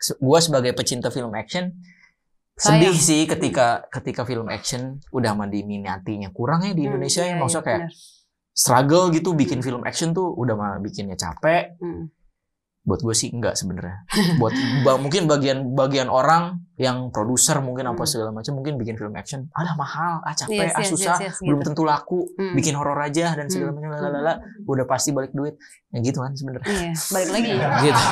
gue sebagai pecinta film action sedih sih ketika ketika film action udah mandi kurang ya di iya, Indonesia hmm, ya, iya, maksudnya iya, kayak bener. struggle gitu bikin film action tuh udah malah bikinnya capek hmm. buat gue sih enggak sebenarnya buat ba mungkin bagian bagian orang yang produser mungkin hmm. apa segala macam mungkin bikin film action ada mahal ah capek yes, ah susah yes, yes, belum tentu laku gitu. hmm. bikin horor aja dan segala hmm. macam hmm. lalala udah pasti balik duit yang gitu kan sebenarnya yeah, balik lagi gitu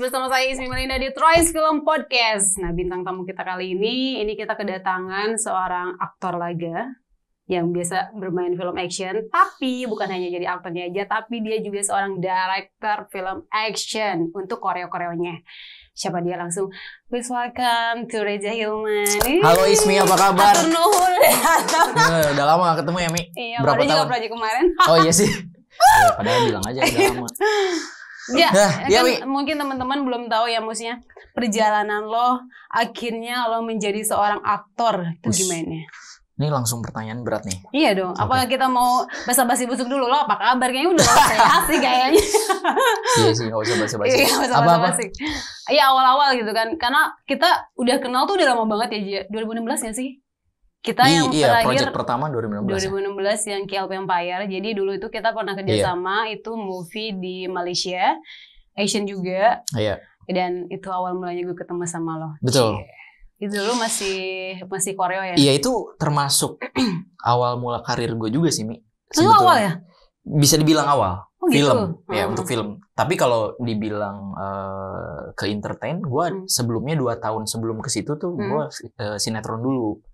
bersama saya Ismi Melinda di Troyes Film Podcast. Nah, bintang tamu kita kali ini, ini kita kedatangan seorang aktor laga yang biasa bermain film action, tapi bukan hanya jadi aktornya aja, tapi dia juga seorang director film action untuk koreo-koreonya. Siapa dia langsung? Please welcome to Reza Hilman. Halo Ismi, apa kabar? Nuhul. Eh, udah lama gak ketemu ya, Mi? Iya, Berapa tahun? juga proyek kemarin. oh iya sih. Ya, padahal bilang aja udah lama. Ya, nah, kan ya, mungkin teman-teman belum tahu ya musnya perjalanan lo akhirnya lo menjadi seorang aktor itu Ush. gimana? Ini langsung pertanyaan berat nih. Iya dong. Okay. Apakah kita mau basa-basi busuk dulu lo? Apa kabar? Kayaknya udah sehat sih kayaknya. iya sih, nggak usah basa-basi. Iya, usah apa apa? Iya awal-awal gitu kan, karena kita udah kenal tuh udah lama banget ya, 2016 ya sih? kita di, yang iya, terakhir project pertama 2016 2016 ya? yang KLP Empire jadi dulu itu kita pernah kerjasama iya. yeah. itu movie di Malaysia Asian juga yeah. dan itu awal mulanya gue ketemu sama lo betul yeah. itu dulu masih masih korea ya iya itu termasuk awal mula karir gue juga sih mi oh, itu awal ya bisa dibilang awal Oh, gitu? film iya, hmm. ya untuk film tapi kalau dibilang uh, ke entertain gue hmm. sebelumnya dua tahun sebelum ke situ tuh hmm. gue uh, sinetron dulu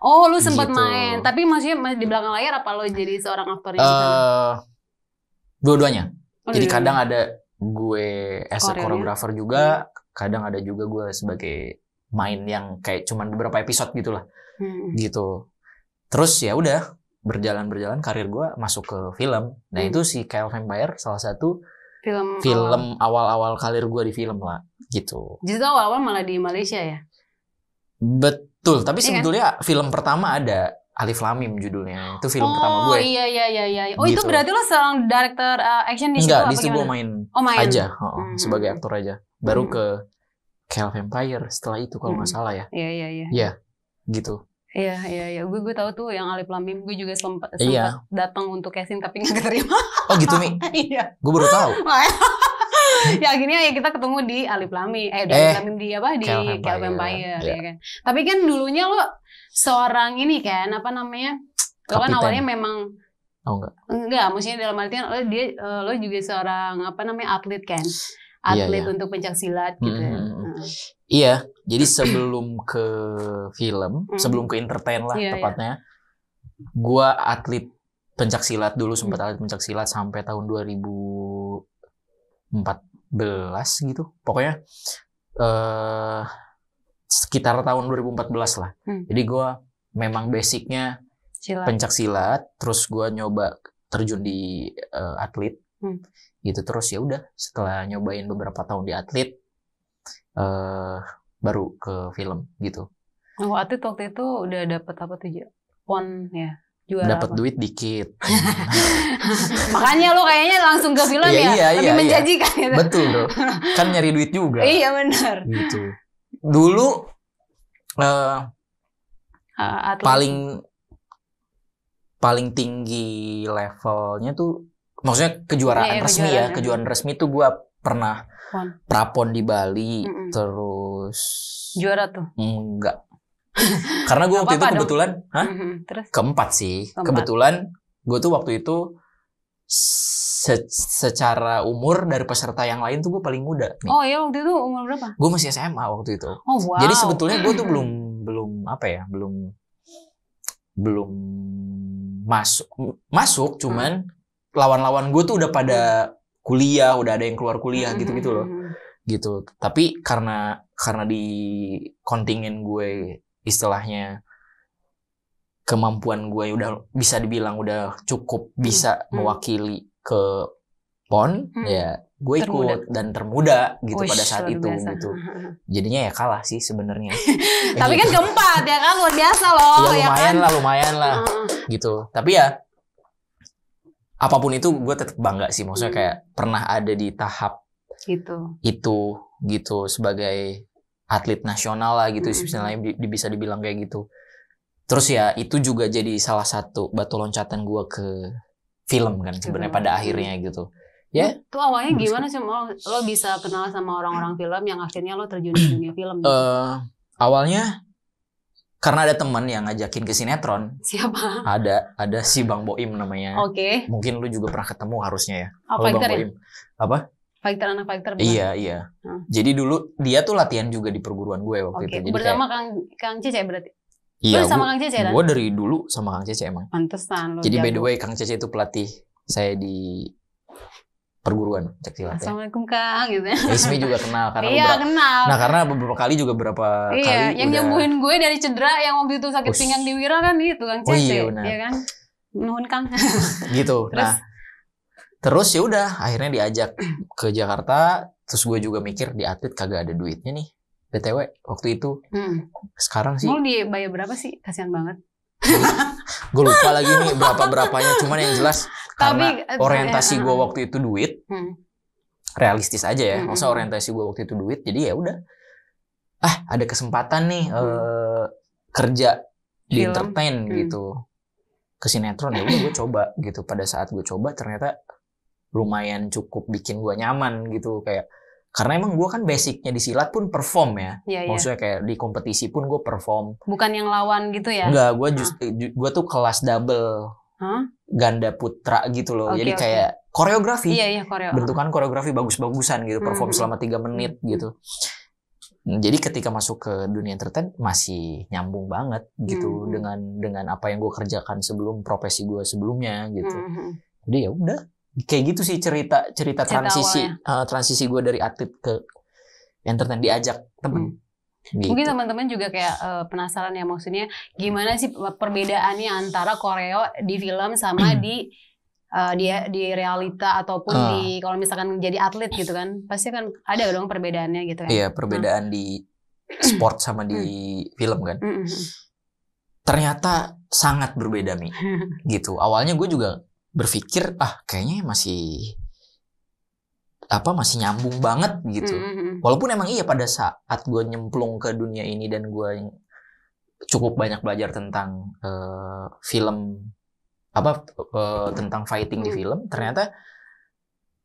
Oh, lu sempat gitu. main. Tapi maksudnya di belakang layar apa lo jadi seorang aktor? Uh, dua-duanya. Oh, jadi dua kadang ada gue as a choreographer juga, kadang ada juga gue sebagai main yang kayak cuman beberapa episode gitu lah. Hmm. Gitu. Terus ya udah berjalan-berjalan karir gue masuk ke film. Nah, hmm. itu si Kyle Vampire salah satu film film oh. awal-awal karir gue di film lah gitu. Jadi awal-awal malah di Malaysia ya? Betul, tapi yeah. Kan? sebetulnya film pertama ada Alif Lamim judulnya. Itu film oh, pertama gue. Oh iya iya iya iya. Oh gitu. itu berarti lo seorang director uh, action di Enggak, di situ gue main, oh, main aja, oh, hmm. sebagai hmm. aktor aja. Baru hmm. ke Kel Empire setelah itu kalau nggak hmm. salah ya. Iya iya iya. Iya, gitu. Iya iya iya. Gue gue tahu tuh yang Alif Lamim gue juga sempat sempat iya. datang untuk casting tapi nggak keterima. Oh gitu Mi. iya. Gue baru tahu. ya akhirnya ya kita ketemu di Alif Lami eh di eh, Alif Lami di apa di Kelp Empire, ya. ya kan tapi kan dulunya lo seorang ini kan apa namanya lo kan awalnya memang Oh, enggak. Enggak, maksudnya dalam artian lo dia eh, lo juga seorang apa namanya atlet kan? Iya, atlet iya, iya. untuk silat gitu. Hmm. Nah. Iya, jadi sebelum ke film, hmm. sebelum ke entertain lah iya, iya. tepatnya. Iya. Gua atlet pencak silat dulu sempat hmm. atlet silat sampai tahun empat gitu pokoknya eh sekitar tahun 2014 lah hmm. jadi gue memang basicnya silat. pencak silat terus gue nyoba terjun di uh, atlet hmm. gitu terus ya udah setelah nyobain beberapa tahun di atlet uh, baru ke film gitu oh atlet waktu itu udah dapat apa tuh One ya dapat duit dikit makanya lo kayaknya langsung ke film iya, ya, Iya, iya, lebih iya, iya. menjanjikan iya. betul kan nyari duit juga iya benar gitu dulu uh, paling paling tinggi levelnya tuh maksudnya kejuaraan iya, resmi ya, kejuaraan ya kejuaraan resmi tuh gua pernah prapon di Bali mm -mm. terus juara tuh enggak Karena gue waktu apa -apa itu kebetulan, dong. hah? Terus? Keempat sih. Keempat. Kebetulan gue tuh waktu itu se secara umur dari peserta yang lain tuh gue paling muda. Nih. Oh iya waktu itu umur berapa? Gue masih SMA waktu itu. Oh wow. Jadi sebetulnya gue tuh belum belum apa ya belum belum masuk masuk cuman mm-hmm. lawan-lawan gue tuh udah pada mm-hmm. kuliah udah ada yang keluar kuliah mm-hmm, gitu-gitu loh gitu tapi karena karena di kontingen gue istilahnya kemampuan gue udah bisa dibilang udah cukup bisa hmm. hmm. mewakili ke pon hmm. ya gue ikut termuda. dan termuda gitu Uish, pada saat itu biasa. Gitu. gitu jadinya ya kalah sih sebenarnya tapi gitu. kan keempat ya kan luar biasa loh ya, lumayan ya kan? lah lumayan lah gitu tapi ya apapun itu gue tetap bangga sih maksudnya hmm. kayak pernah ada di tahap itu itu gitu sebagai atlet nasional lah gitu mm-hmm. di, bisa dibilang kayak gitu terus ya itu juga jadi salah satu batu loncatan gue ke film kan sebenarnya pada akhirnya gitu ya itu awalnya gimana sih lo, lo bisa kenal sama orang-orang film yang akhirnya lo terjun di dunia film gitu? uh, awalnya karena ada teman yang ngajakin ke sinetron. Siapa? Ada ada si Bang Boim namanya. Oke. Okay. Mungkin lo juga pernah ketemu harusnya ya. Apa Bang Boim. Apa? Fighter anak fighter. Iya, bukan? Iya iya. Hmm. Jadi dulu dia tuh latihan juga di perguruan gue waktu okay. itu. Jadi Bersama kayak, Kang Kang Cici berarti. Iya. Lu sama gua, Kang Cici kan? Ya? Gue dari dulu sama Kang Cici emang. Pantesan loh. Jadi jago. by the way Kang Cici itu pelatih saya di perguruan cek silat. Assalamualaikum Kang gitu ya. Iya, Ismi juga kenal karena iya, beberapa, kenal. Nah, karena beberapa kali juga beberapa iya, kali yang udah... nyembuhin gue dari cedera yang waktu itu sakit Ush. pinggang di Wira kan itu Kang oh, Cece. Oh iya benar. Iya kan? Nuhun Kang. gitu. Terus, nah, terus ya udah akhirnya diajak ke Jakarta terus gue juga mikir di atlet kagak ada duitnya nih btw waktu itu hmm. sekarang sih mau dibayar berapa sih kasihan banget gue lupa lagi nih berapa berapanya cuman yang jelas Tapi, karena eh, orientasi eh, gue eh, waktu itu duit hmm. realistis aja ya hmm. orientasi gue waktu itu duit jadi ya udah ah ada kesempatan nih hmm. eh, kerja Film. di entertain hmm. gitu ke sinetron ya gue coba gitu pada saat gue coba ternyata lumayan cukup bikin gue nyaman gitu kayak karena emang gue kan basicnya di silat pun perform ya, ya maksudnya kayak di kompetisi pun gue perform bukan yang lawan gitu ya Enggak, gue just gue tuh kelas double huh? ganda putra gitu loh okay, jadi okay. kayak koreografi iya, iya, koreo. bentukan koreografi bagus-bagusan gitu perform hmm. selama tiga hmm. menit hmm. hmm. gitu hmm, jadi ketika masuk ke dunia entertain masih nyambung banget gitu hmm. dengan dengan apa yang gue kerjakan sebelum profesi gue sebelumnya gitu hmm. jadi ya udah kayak gitu sih cerita cerita, cerita transisi uh, transisi gue dari atlet ke entertain diajak temen. Hmm. Gitu. Mungkin teman-teman juga kayak uh, penasaran ya maksudnya gimana sih perbedaannya antara koreo di film sama hmm. di uh, di di realita ataupun uh. di kalau misalkan jadi atlet gitu kan pasti kan ada dong perbedaannya gitu kan. Iya perbedaan uh. di sport sama di hmm. film kan. Hmm, Ternyata sangat berbeda nih. gitu. Awalnya gue juga berpikir ah kayaknya masih apa masih nyambung banget gitu. Mm -hmm. Walaupun emang iya pada saat gue nyemplung ke dunia ini dan gue cukup banyak belajar tentang uh, film apa uh, tentang fighting di mm. film, ternyata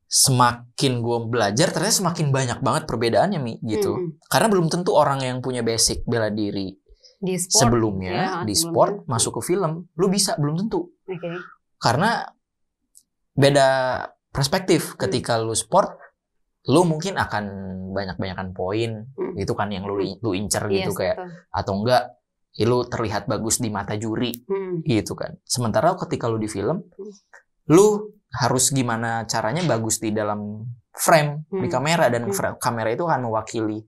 semakin gue belajar ternyata semakin banyak banget perbedaannya mi gitu. Mm -hmm. Karena belum tentu orang yang punya basic bela diri di sport, sebelumnya ya, di sebelumnya. sport masuk ke film, lu bisa belum tentu. Okay. Karena beda perspektif hmm. ketika lu sport lu mungkin akan banyak-banyakan poin hmm. gitu kan yang lu hmm. lu incer gitu, yes, gitu kayak betul. atau enggak ya lu terlihat bagus di mata juri hmm. gitu kan sementara ketika lu di film hmm. lu harus gimana caranya bagus di dalam frame hmm. di kamera dan hmm. kamera itu akan mewakili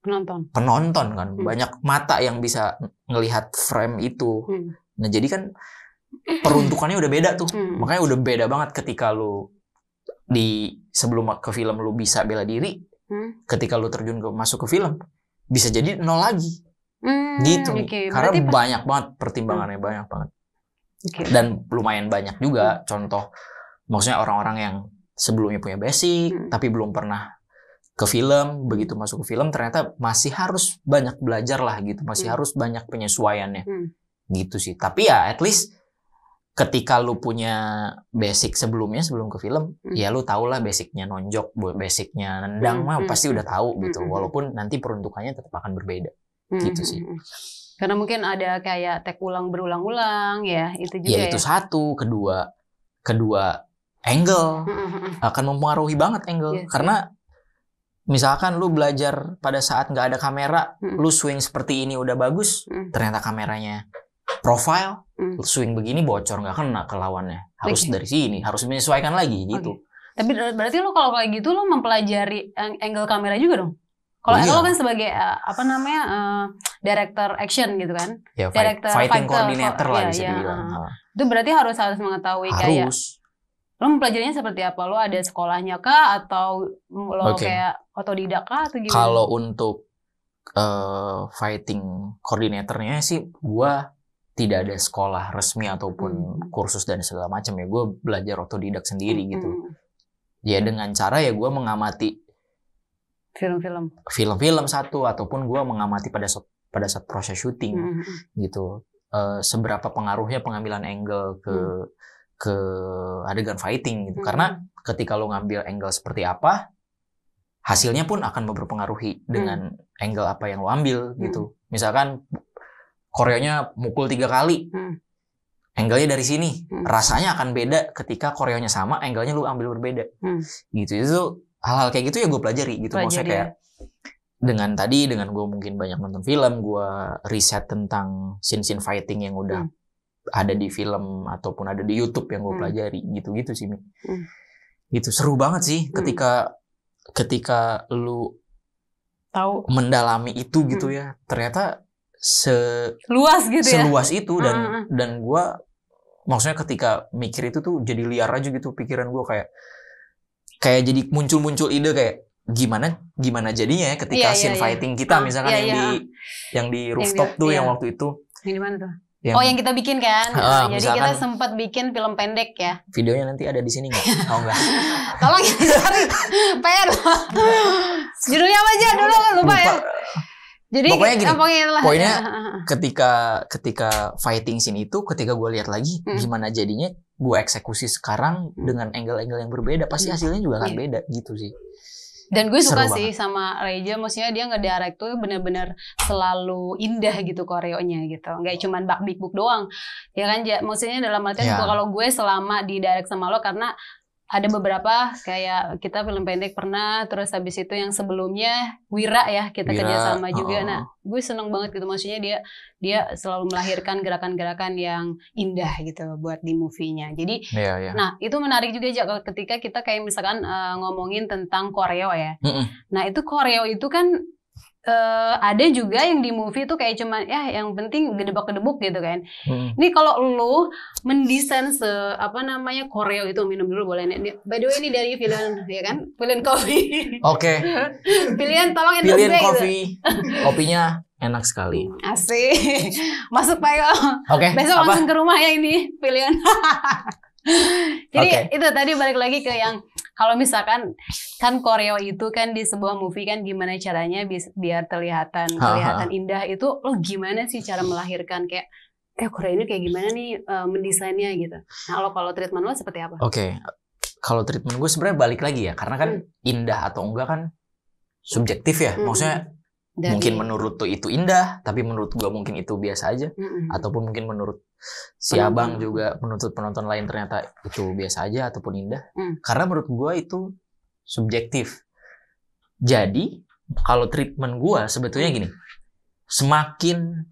penonton penonton kan hmm. banyak mata yang bisa melihat frame itu hmm. nah jadi kan peruntukannya udah beda tuh. Hmm. Makanya udah beda banget ketika lu di sebelum ke film lu bisa bela diri, hmm. ketika lu terjun ke masuk ke film bisa jadi nol lagi. Hmm, gitu Okay. Karena Berarti banyak pas... banget pertimbangannya hmm. banyak banget. Okay. Dan lumayan banyak juga hmm. contoh maksudnya orang-orang yang sebelumnya punya basic hmm. tapi belum pernah ke film, begitu masuk ke film ternyata masih harus banyak belajar lah gitu, masih hmm. harus banyak penyesuaiannya. Hmm. Gitu sih. Tapi ya at least ketika lu punya basic sebelumnya sebelum ke film mm. ya lu tau lah basicnya nonjok basicnya nendang mm. mah hmm. pasti udah tahu hmm, gitu mm. walaupun nanti peruntukannya tetap akan berbeda mm. gitu sih karena mungkin ada kayak tek ulang berulang-ulang ya itu juga ya, ya. itu satu kedua kedua angle akan mempengaruhi banget angle yes, iya karena misalkan lu belajar pada saat nggak ada kamera lu swing seperti ini udah bagus ternyata kameranya profile Mm. Swing begini bocor nggak kena ke lawannya. Harus okay. dari sini, harus menyesuaikan lagi gitu. Okay. Tapi berarti lo kalau kayak gitu lo mempelajari angle kamera juga dong? Kalau iya. lo kan sebagai eh, apa namanya uh, director action gitu kan? Ya, fight, director fighting fighter, coordinator lah gitu. bisa ya, dibilang. Itu berarti harus harus mengetahui harus. kayak lo mempelajarinya seperti apa? Lo ada sekolahnya kah atau lo okay. kayak otodidak kah atau gimana? Kalau untuk uh, fighting koordinatornya sih gua tidak ada sekolah resmi ataupun hmm. kursus dan segala macam ya gue belajar otodidak sendiri hmm. gitu hmm. ya dengan cara ya gue mengamati film-film film-film satu ataupun gue mengamati pada saat pada saat proses syuting hmm. hmm. gitu uh, seberapa pengaruhnya pengambilan angle ke hmm. ke adegan fighting gitu hmm. karena ketika lo ngambil angle seperti apa hasilnya pun akan berpengaruhi dengan hmm. angle apa yang lo ambil gitu. Hmm. Misalkan koreonya mukul tiga kali hmm. angle-nya dari sini hmm. rasanya akan beda ketika koreonya sama angle-nya lu ambil berbeda hmm. gitu itu hal-hal kayak gitu ya gue pelajari gitu pelajari. maksudnya kayak ya. dengan tadi dengan gue mungkin banyak nonton film gue riset tentang scene scene fighting yang udah hmm. ada di film ataupun ada di YouTube yang gue hmm. pelajari gitu gitu sih Mi. Hmm. gitu seru banget sih hmm. ketika ketika lu tahu mendalami itu gitu hmm. ya ternyata se luas gitu ya. Seluas itu dan uh ah, -huh. Ah, ah. dan gua maksudnya ketika mikir itu tuh jadi liar aja gitu pikiran gua kayak kayak jadi muncul-muncul ide kayak gimana gimana jadinya ya ketika yeah, iya, scene yeah, fighting kita oh, misalkan yeah, yang yeah. Iya, di yang di rooftop yeah, tuh yeah. yang iya. waktu itu yang mana tuh yang, oh yang kita bikin kan uh, jadi kita sempat bikin film pendek ya videonya nanti ada di sini nggak oh enggak tolong cari ya, PR judulnya apa aja dulu lupa, lupa ya jadi pokoknya gini, lah. Ya. poinnya ketika ketika fighting scene itu, ketika gue lihat lagi hmm. gimana jadinya gue eksekusi sekarang hmm. dengan angle-angle yang berbeda, pasti hmm. hasilnya juga akan iya. beda gitu sih. Dan gue suka sih sama Reja, maksudnya dia nggak direct tuh bener-bener selalu indah gitu koreonya gitu. Nggak cuma bak big book doang. Ya kan, maksudnya dalam artian yeah. kalau gue selama di direct sama lo karena ada beberapa kayak kita film pendek pernah terus habis itu yang sebelumnya Wira ya kita Wira, kerjasama oh. juga nah gue seneng banget gitu maksudnya dia dia selalu melahirkan gerakan-gerakan yang indah gitu buat di movie-nya jadi yeah, yeah. nah itu menarik juga aja ketika kita kayak misalkan uh, ngomongin tentang koreo ya mm -mm. nah itu koreo itu kan uh, ada juga yang di movie tuh kayak cuman ya yang penting hmm. gedebak-gedebuk gitu kan. Hmm. Ini kalau lo mendesain se apa namanya koreo itu minum dulu boleh nih. By the way ini dari pilihan ya kan? Pilihan kopi. Oke. Okay. pilihan tolong yang Pilihan gitu. kopi. Gitu. Kopinya enak sekali. Asik. Masuk Pak Oke. Okay. Besok apa? langsung ke rumah ya ini pilihan. Jadi okay. itu tadi balik lagi ke yang kalau misalkan kan Korea itu kan di sebuah movie kan gimana caranya biar terlihatan kelihatan indah itu lo gimana sih cara melahirkan kayak eh Korea ini kayak gimana nih uh, mendesainnya gitu. Nah kalau kalau treatment lo seperti apa? Oke, okay. kalau treatment gue sebenarnya balik lagi ya karena kan hmm. indah atau enggak kan subjektif ya. Hmm. Maksudnya hmm. Dari... mungkin menurut tuh itu indah tapi menurut gua mungkin itu biasa aja mm-hmm. ataupun mungkin menurut si penonton. abang juga menuntut penonton lain ternyata itu biasa aja ataupun indah mm. karena menurut gua itu subjektif jadi kalau treatment gua sebetulnya gini semakin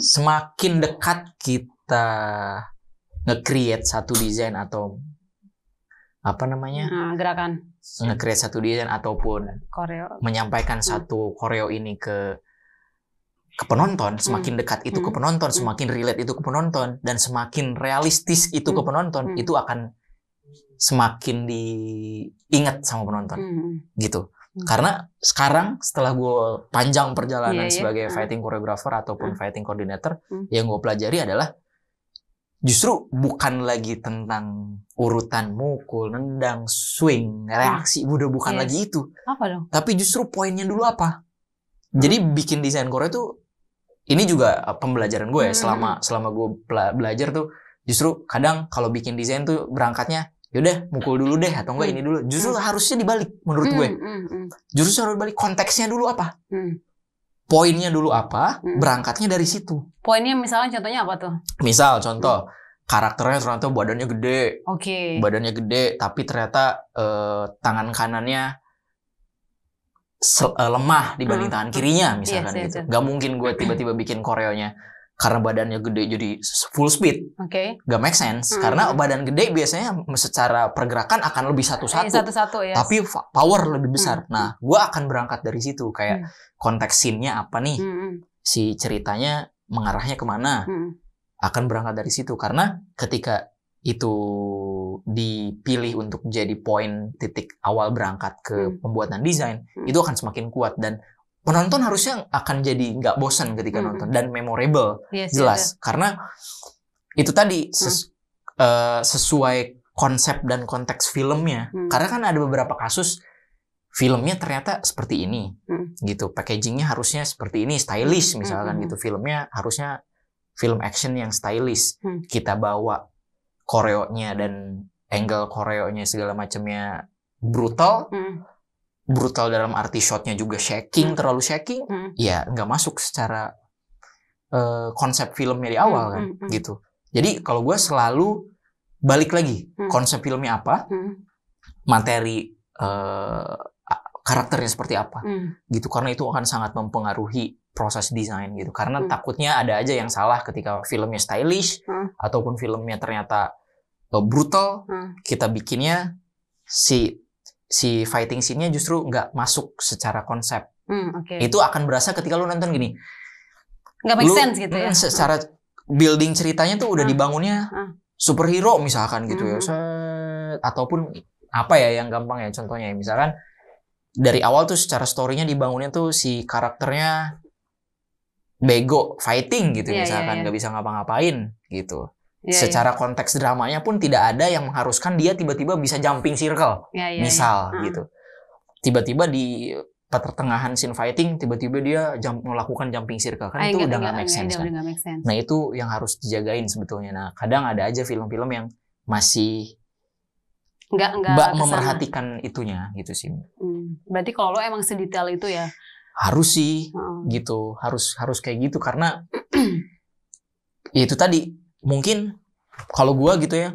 semakin dekat kita nge-create satu desain atau apa namanya nah, gerakan Hmm. nge-create satu desain ataupun koreo. menyampaikan hmm. satu koreo ini ke ke penonton, hmm. semakin dekat itu hmm. ke penonton, hmm. semakin relate itu ke penonton dan semakin realistis itu hmm. ke penonton, hmm. itu akan semakin diingat sama penonton. Hmm. Gitu. Hmm. Karena sekarang setelah gue panjang perjalanan yeah, yeah. sebagai fighting choreographer ataupun hmm. fighting coordinator, hmm. yang gue pelajari adalah justru bukan lagi tentang urutan mukul, nendang, swing, reaksi, hmm. udah bukan yes. lagi itu. Apa dong? Tapi justru poinnya dulu apa? Hmm. Jadi bikin desain Korea tuh ini juga uh, pembelajaran gue ya hmm. selama selama gue bela belajar tuh justru kadang kalau bikin desain tuh berangkatnya yaudah mukul dulu deh atau enggak hmm. ini dulu. Justru hmm. harusnya dibalik menurut hmm. gue. Hmm. hmm. Justru harus balik konteksnya dulu apa? Hmm poinnya dulu apa, hmm. berangkatnya dari situ. Poinnya misalnya contohnya apa tuh? Misal contoh hmm. karakternya ternyata badannya gede, oke, okay. badannya gede, tapi ternyata eh, tangan kanannya eh, lemah dibanding hmm. tangan kirinya hmm. misalkan yes, yes, gitu. Gak mungkin gue tiba-tiba bikin koreonya karena badannya gede jadi full speed. Oke. Okay. Gak make sense hmm. karena badan gede biasanya secara pergerakan akan lebih satu-satu. Eh, satu Yes. Tapi power lebih hmm. besar. Hmm. Nah, gua akan berangkat dari situ kayak hmm. konteks scene-nya apa nih? Hmm, hmm. Si ceritanya mengarahnya kemana? Hmm. Akan berangkat dari situ karena ketika itu dipilih untuk jadi poin titik awal berangkat ke hmm. pembuatan desain hmm. itu akan semakin kuat dan penonton harusnya akan jadi nggak bosan ketika hmm. nonton dan memorable yes, iya jelas karena itu tadi mm. ses, hmm. uh, sesuai konsep dan konteks filmnya hmm. karena kan ada beberapa kasus filmnya ternyata seperti ini hmm. gitu packagingnya harusnya seperti ini stylish mm, misalkan hmm. gitu filmnya harusnya film action yang stylish hmm. kita bawa koreonya dan angle koreonya segala macamnya brutal hmm brutal dalam arti shotnya juga shaking hmm. terlalu shaking hmm. ya nggak masuk secara uh, konsep filmnya di hmm, awal kan, hmm. kan hmm. gitu jadi kalau gue selalu balik lagi hmm. konsep filmnya apa hmm. materi uh, karakternya seperti apa hmm. gitu karena itu akan sangat mempengaruhi proses desain gitu karena hmm. takutnya ada aja yang salah ketika filmnya stylish hmm. ataupun filmnya ternyata eh, brutal hmm. kita bikinnya si si fighting scene-nya justru nggak masuk secara konsep. Hmm, okay. Itu akan berasa ketika lu nonton gini. Nggak make lu, sense gitu ya. Secara building ceritanya tuh udah hmm. dibangunnya ah. superhero misalkan gitu ya, hmm. ya. Set, ataupun apa ya yang gampang ya contohnya ya. Misalkan dari awal tuh secara story-nya dibangunnya tuh si karakternya bego fighting gitu yeah, iya, misalkan iya. nggak yeah, yeah. bisa ngapa-ngapain gitu. Yeah, Secara yeah. konteks dramanya pun tidak ada yang mengharuskan dia tiba-tiba bisa jumping circle, yeah, yeah, misal yeah. gitu. Tiba-tiba di pertengahan scene fighting tiba-tiba dia jam, melakukan jumping circle kan I ah, itu udah gak make sense kan. Make sense. Nah itu yang harus dijagain sebetulnya. Nah kadang ada aja film-film yang masih nggak nggak memerhatikan itunya gitu sih. Hmm. Berarti kalau emang sedetail itu ya? Harus sih hmm. gitu harus harus kayak gitu karena ya itu tadi mungkin kalau gua gitu ya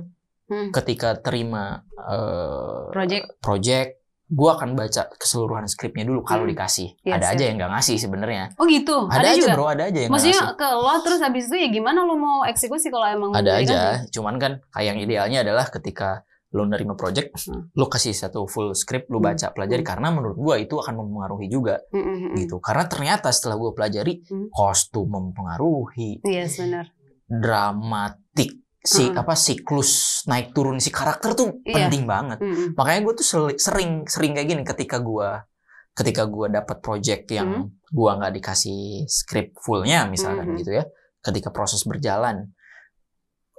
hmm. ketika terima uh, project project gue akan baca keseluruhan skripnya dulu kalau hmm. dikasih yes, iya ada yes. aja yang nggak ngasih sebenarnya oh gitu ada, ada aja juga? bro ada aja yang maksudnya ngasih. ke lo terus habis itu ya gimana lo mau eksekusi kalau emang ada ya aja kan? cuman kan kayak yang idealnya adalah ketika lo nerima project hmm. lo kasih satu full script lo hmm. baca hmm. pelajari karena menurut gua itu akan mempengaruhi juga hmm. hmm, hmm. gitu karena ternyata setelah gua pelajari hmm. kostum mempengaruhi yes iya, benar dramatik si hmm. apa siklus naik turun si karakter tuh yeah. penting banget. hmm. Makanya gue tuh sering sering kayak gini ketika gue ketika gue dapat project yang hmm. gue nggak dikasih script fullnya misalkan -hmm. gitu ya. Ketika proses berjalan,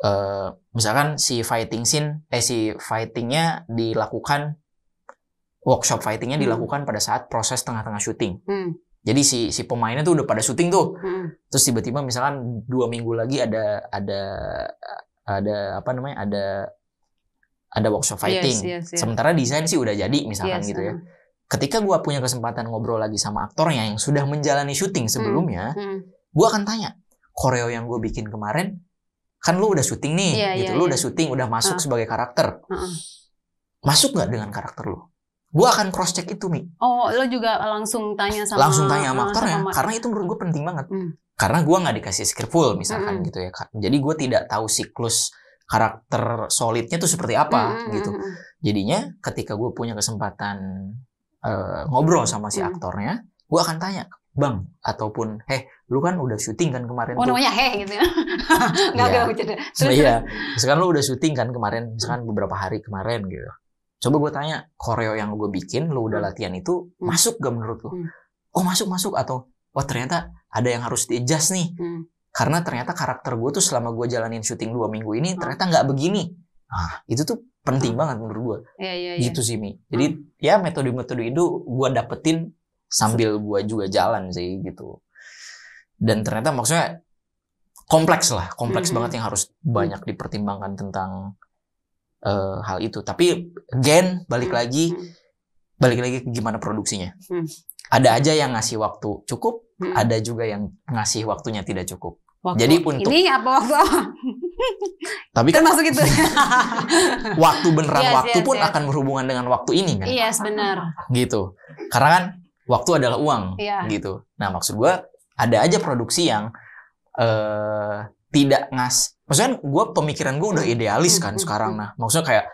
uh, misalkan si fighting scene eh si fightingnya dilakukan workshop fightingnya mm. dilakukan pada saat proses tengah-tengah syuting. hmm. Jadi si si pemainnya tuh udah pada syuting tuh. Hmm. Terus tiba-tiba misalkan dua minggu lagi ada ada ada apa namanya? Ada ada workshop fighting. Yes, yes, yes. Sementara desain sih udah jadi misalkan yes, gitu ya. Uh. Ketika gua punya kesempatan ngobrol lagi sama aktornya yang sudah menjalani syuting mm, sebelumnya, hmm. Hmm. gue akan tanya, koreo yang gue bikin kemarin, kan lu udah syuting nih, yeah, gitu, yeah, lu yeah. udah iya. syuting, udah masuk uh. sebagai karakter, uh masuk nggak dengan karakter lu? gue akan cross check itu mi oh lo juga langsung tanya sama langsung tanya sama aktornya sama... karena itu menurut gue penting banget hmm. karena gue nggak dikasih script full misalkan hmm. gitu ya jadi gue tidak tahu siklus karakter solidnya tuh seperti apa hmm. hmm gitu hmm, hmm. jadinya ketika gue punya kesempatan uh, ngobrol sama si aktornya gue akan tanya bang ataupun heh lu kan udah syuting kan kemarin oh, tuh. namanya heh gitu ya nggak nggak bercanda iya, iya. sekarang lu udah syuting kan kemarin misalkan beberapa hari kemarin gitu Coba gue tanya, koreo yang gue bikin, lo udah hmm. latihan itu hmm. masuk gak menurut lo? Hmm. Oh masuk masuk atau wah oh, ternyata ada yang harus di adjust nih. Hmm. Karena ternyata karakter gue tuh selama gue jalanin syuting dua minggu ini hmm. ternyata nggak begini. Ah itu tuh penting hmm. banget menurut gue. Ya, ya, ya. Gitu sih Mi. Hmm. Jadi hmm. ya metode-metode itu gue dapetin sambil gue juga jalan sih gitu. Dan ternyata maksudnya kompleks lah, kompleks -hmm. banget yang harus banyak hmm. dipertimbangkan tentang uh, hal itu. Tapi gen balik hmm. lagi hmm. balik lagi ke gimana produksinya. Hmm. Ada aja yang ngasih waktu cukup, ada juga yang ngasih waktunya tidak cukup. Waktu Jadi untuk ini apa waktu apa? tapi masuk itu. waktu beneran yes, waktu yes, pun yes. akan berhubungan dengan waktu ini kan? Iya yes, benar. Gitu. Karena kan waktu adalah uang. Yeah. Gitu. Nah maksud gua ada aja produksi yang uh, tidak ngas maksudnya gue pemikiran gue udah idealis kan sekarang nah maksudnya kayak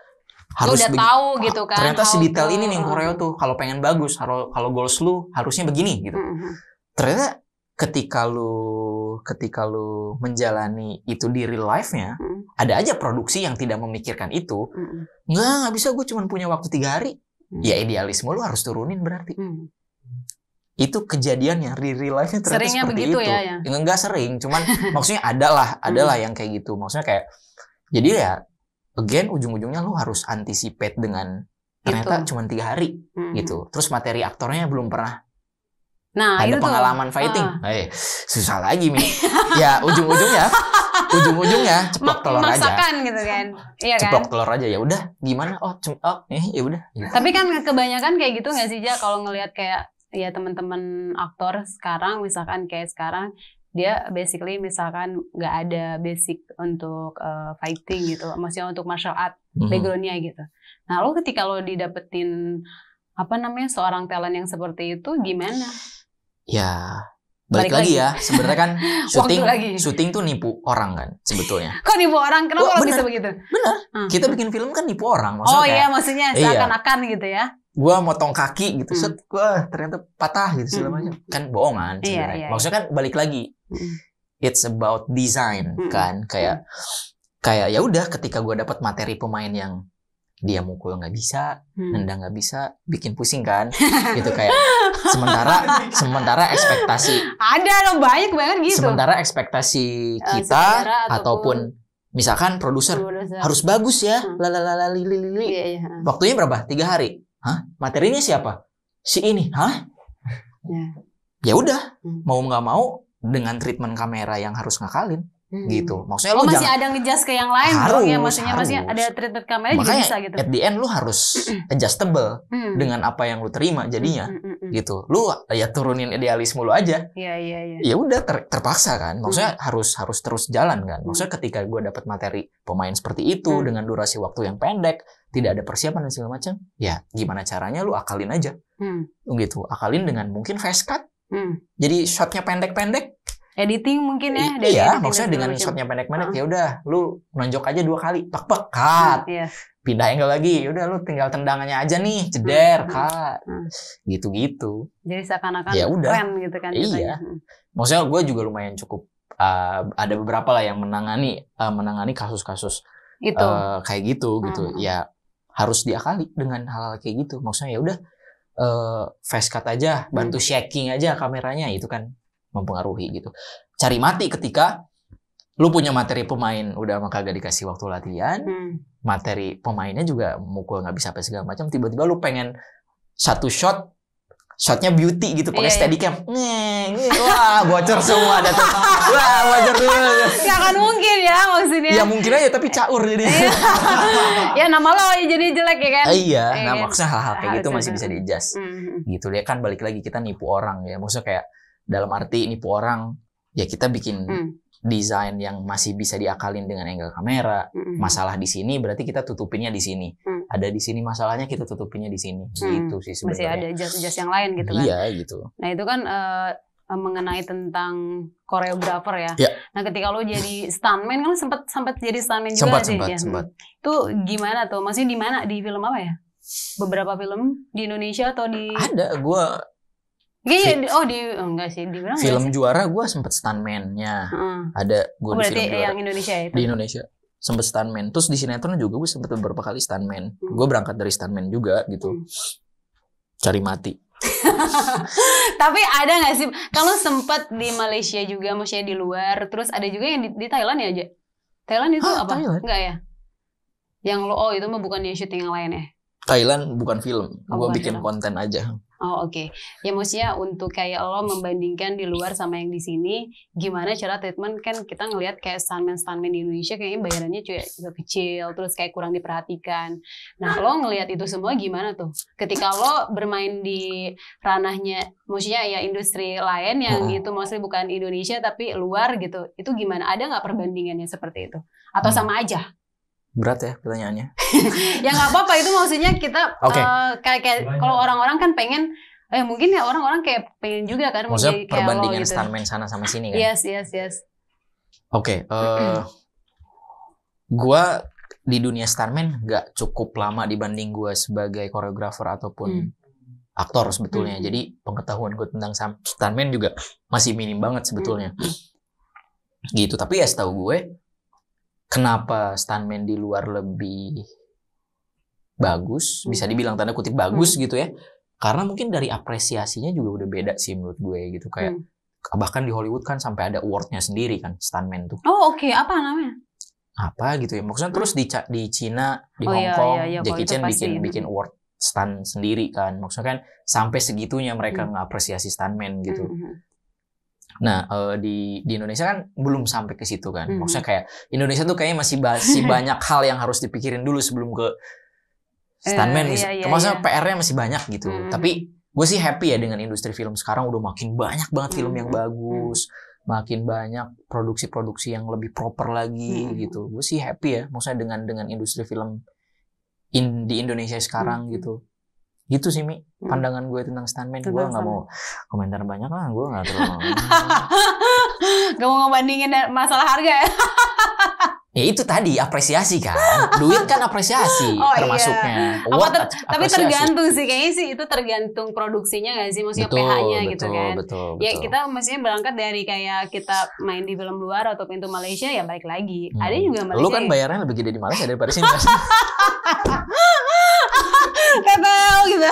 harus udah tahu gitu kan ternyata sedetail ini nih korea tuh kalau pengen bagus kalau kalau goals lu harusnya begini gitu mm-hmm. ternyata ketika lu ketika lu menjalani itu di real life-nya hmm. ada aja produksi yang tidak memikirkan itu hmm. nggak nggak bisa gue cuma punya waktu tiga hari hmm. ya idealisme lu harus turunin berarti hmm itu kejadiannya real, real life-nya ternyata Seringnya seperti begitu itu. Ya, ya. Enggak sering, cuman maksudnya ada lah, hmm. ada lah yang kayak gitu. Maksudnya kayak jadi ya again ujung-ujungnya lu harus anticipate dengan ternyata gitu. cuma tiga hari hmm. gitu. Terus materi aktornya belum pernah Nah, ada itu pengalaman tuh. Ah. fighting. Uh. Eh, hey, susah lagi nih. ya ujung-ujungnya ujung-ujungnya ceplok telur Masakan, aja. gitu kan. Iya kan? Ceplok telur aja ya udah gimana? Oh, cem oh, eh, ya udah. Tapi kan kebanyakan kayak gitu nggak sih Ja kalau ngelihat kayak ya teman-teman aktor sekarang misalkan kayak sekarang dia basically misalkan nggak ada basic untuk uh, fighting gitu, maksudnya untuk martial art mm backgroundnya gitu. Nah lo ketika lo didapetin apa namanya seorang talent yang seperti itu gimana? Ya balik, balik lagi, lagi ya sebenarnya kan syuting lagi. syuting tuh nipu orang kan sebetulnya kok nipu orang kenapa oh, bener, bisa begitu bener hmm. kita bikin film kan nipu orang oh maksudnya oh kayak, iya maksudnya iya. seakan-akan iya. gitu ya gua motong kaki gitu hmm. set gua ternyata patah gitu sih selamanya. Hmm. kan bohongan iya, sebenarnya yeah, yeah, maksudnya iya. kan balik lagi hmm. it's about design hmm. kan kayak hmm. kayak ya udah ketika gua dapat materi pemain yang dia mukul nggak bisa, hmm. nendang nggak bisa, bikin pusing kan, gitu kayak. Sementara, sementara ekspektasi. Ada lo banyak banget gitu. Sementara ekspektasi eh, kita uh, ataupun, ataupun misalkan produser harus bagus ya, hmm. lalalalili, yeah, iya, yeah. Waktunya berapa? Tiga hari. Hah? Materinya siapa? Si ini. Hah? Ya, ya udah, hmm. mau nggak mau dengan treatment kamera yang harus ngakalin hmm. gitu. Maksudnya oh, lu masih jangan, ada ngejas ke yang lain harus, dong ya maksudnya harus. masih ada treatment kamera juga bisa gitu. At the end lu harus adjustable hmm. dengan apa yang lu terima jadinya hmm, hmm, hmm. gitu. Lu ya turunin idealisme lu aja. Iya iya iya. Ya udah ter, terpaksa kan. Maksudnya hmm. harus harus terus jalan kan. Maksudnya hmm. ketika gua dapat materi pemain seperti itu hmm. dengan durasi waktu yang pendek tidak ada persiapan dan segala macam, ya gimana caranya lu akalin aja. Hmm. Gitu, akalin dengan mungkin fast cut. Hmm. Jadi shotnya pendek-pendek. Editing mungkin ya. Dari iya, maksudnya dengan macam. shotnya pendek-pendek uh ya udah, lu nonjok aja dua kali, pak pak cut. Hmm, iya. Pindah angle lagi, ya udah lu tinggal tendangannya aja nih, ceder, hmm, hmm. cut. Hmm. Gitu-gitu. Jadi seakan-akan ya udah. keren gitu kan. Iya. Hmm. Maksudnya gue juga lumayan cukup uh, ada beberapa lah yang menangani uh, menangani kasus-kasus itu uh, kayak gitu gitu hmm, hmm. ya harus diakali dengan hal-hal kayak gitu maksudnya ya udah uh, eh, fast cut aja bantu hmm. shaking aja kameranya itu kan mempengaruhi gitu cari mati ketika lu punya materi pemain udah maka gak dikasih waktu latihan hmm. materi pemainnya juga mukul nggak bisa apa segala macam tiba-tiba lu pengen satu shot shotnya beauty gitu pakai yeah, iya. steadicam. Yeah. Wah, bocor semua ada tuh. Wah, bocor dulu. Ya akan mungkin ya maksudnya. Ya mungkin aja tapi caur jadi. Iya. ya nama lo jadi jelek ya kan? Iya, nah maksudnya hal-hal kayak gitu masih bisa di-adjust. Mm-hmm. Gitu dia kan balik lagi kita nipu orang ya. Maksudnya kayak dalam arti nipu orang ya kita bikin mm. desain yang masih bisa diakalin dengan angle kamera. Mm-hmm. Masalah di sini berarti kita tutupinnya di sini. Mm ada di sini masalahnya kita tutupinnya di sini hmm. gitu sih sebenarnya. Masih ada jas-jas yang lain gitu kan. Iya gitu. Nah itu kan uh, mengenai tentang koreografer ya. ya. Nah, ketika lo jadi stuntman kan sempat sempat jadi stuntman juga sempat, sih sempat, ya. Sempat. Itu gimana tuh? Maksudnya di mana? Di film apa ya? Beberapa film di Indonesia atau di Ada, gua di, oh di oh, enggak sih di film sih? juara gue sempet stuntman-nya. Hmm. Ada gue oh, di film juara. yang Indonesia itu. Ya? Di Indonesia sempet stuntman terus di sinetron juga gue sempet beberapa kali stuntman hmm. gue berangkat dari stuntman juga gitu hmm. cari mati tapi ada gak sih kalau sempet di Malaysia juga maksudnya di luar terus ada juga yang di, di Thailand ya aja Thailand itu Hah, apa Thailand? enggak ya yang lo oh itu mah bukan yang syuting yang lain ya Thailand bukan film oh, gue bikin konten aja Oh oke. Okay. Ya maksudnya untuk kayak lo membandingkan di luar sama yang di sini, gimana cara treatment kan kita ngelihat kayak stuntman stuntman di Indonesia kayaknya bayarannya juga kecil, terus kayak kurang diperhatikan. Nah lo ngelihat itu semua gimana tuh? Ketika lo bermain di ranahnya, maksudnya ya industri lain yang hmm. itu maksudnya bukan Indonesia tapi luar gitu, itu gimana? Ada nggak perbandingannya seperti itu? Atau hmm. sama aja? berat ya pertanyaannya. ya nggak apa-apa itu maksudnya kita okay. uh, eh, kayak, kayak kalau orang-orang kan pengen eh mungkin ya orang-orang kayak pengen juga kan maksudnya perbandingan gitu. sana sama sini kan. Yes, yes, yes. Oke, okay, uh, eh, gua di dunia starman nggak cukup lama dibanding gua sebagai koreografer ataupun hmm aktor sebetulnya. Hmm. Jadi pengetahuan gua tentang starman juga masih minim banget sebetulnya. Hmm. Gitu. Tapi ya setahu gue kenapa stuntman di luar lebih bagus, bisa hmm. dibilang tanda kutip bagus hmm. gitu ya. Karena mungkin dari apresiasinya juga udah beda sih menurut gue gitu kayak hmm. bahkan di Hollywood kan sampai ada awardnya sendiri kan stuntman tuh. Oh oke, okay. apa namanya? Apa gitu ya. Maksudnya terus di di Cina, di oh, Hong iya, Kong, iya, iya. Jackie Chan bikin ini. bikin award stunt sendiri kan. Maksudnya kan sampai segitunya mereka hmm. ngapresiasi stuntman gitu. Hmm. hmm, hmm. Nah uh, di di Indonesia kan belum sampai ke situ kan. Hmm. Maksudnya kayak Indonesia tuh kayaknya masih masih banyak hal yang harus dipikirin dulu sebelum ke stuntman. Uh, iya, iya, Maksudnya iya. PR-nya masih banyak gitu. Hmm. Tapi gue sih happy ya dengan industri film sekarang udah makin banyak banget film yang hmm. bagus. makin banyak produksi-produksi yang lebih proper lagi hmm. gitu. Gue sih happy ya, maksudnya dengan dengan industri film in, di Indonesia sekarang hmm. gitu gitu sih mi hmm. pandangan gue tentang stuntman gue gak mau komentar banyak lah gue nggak terlalu gak mau ngebandingin masalah harga ya ya itu tadi apresiasi kan duit kan apresiasi oh, iya. termasuknya iya. ter apresiasi. tapi tergantung sih kayaknya sih itu tergantung produksinya gak sih maksudnya PH-nya gitu kan betul, ya, betul. ya kita maksudnya berangkat dari kayak kita main di film luar atau pintu Malaysia ya balik lagi hmm. ada juga Malaysia lu kan bayarnya lebih gede di Malaysia daripada sini ketel gitu.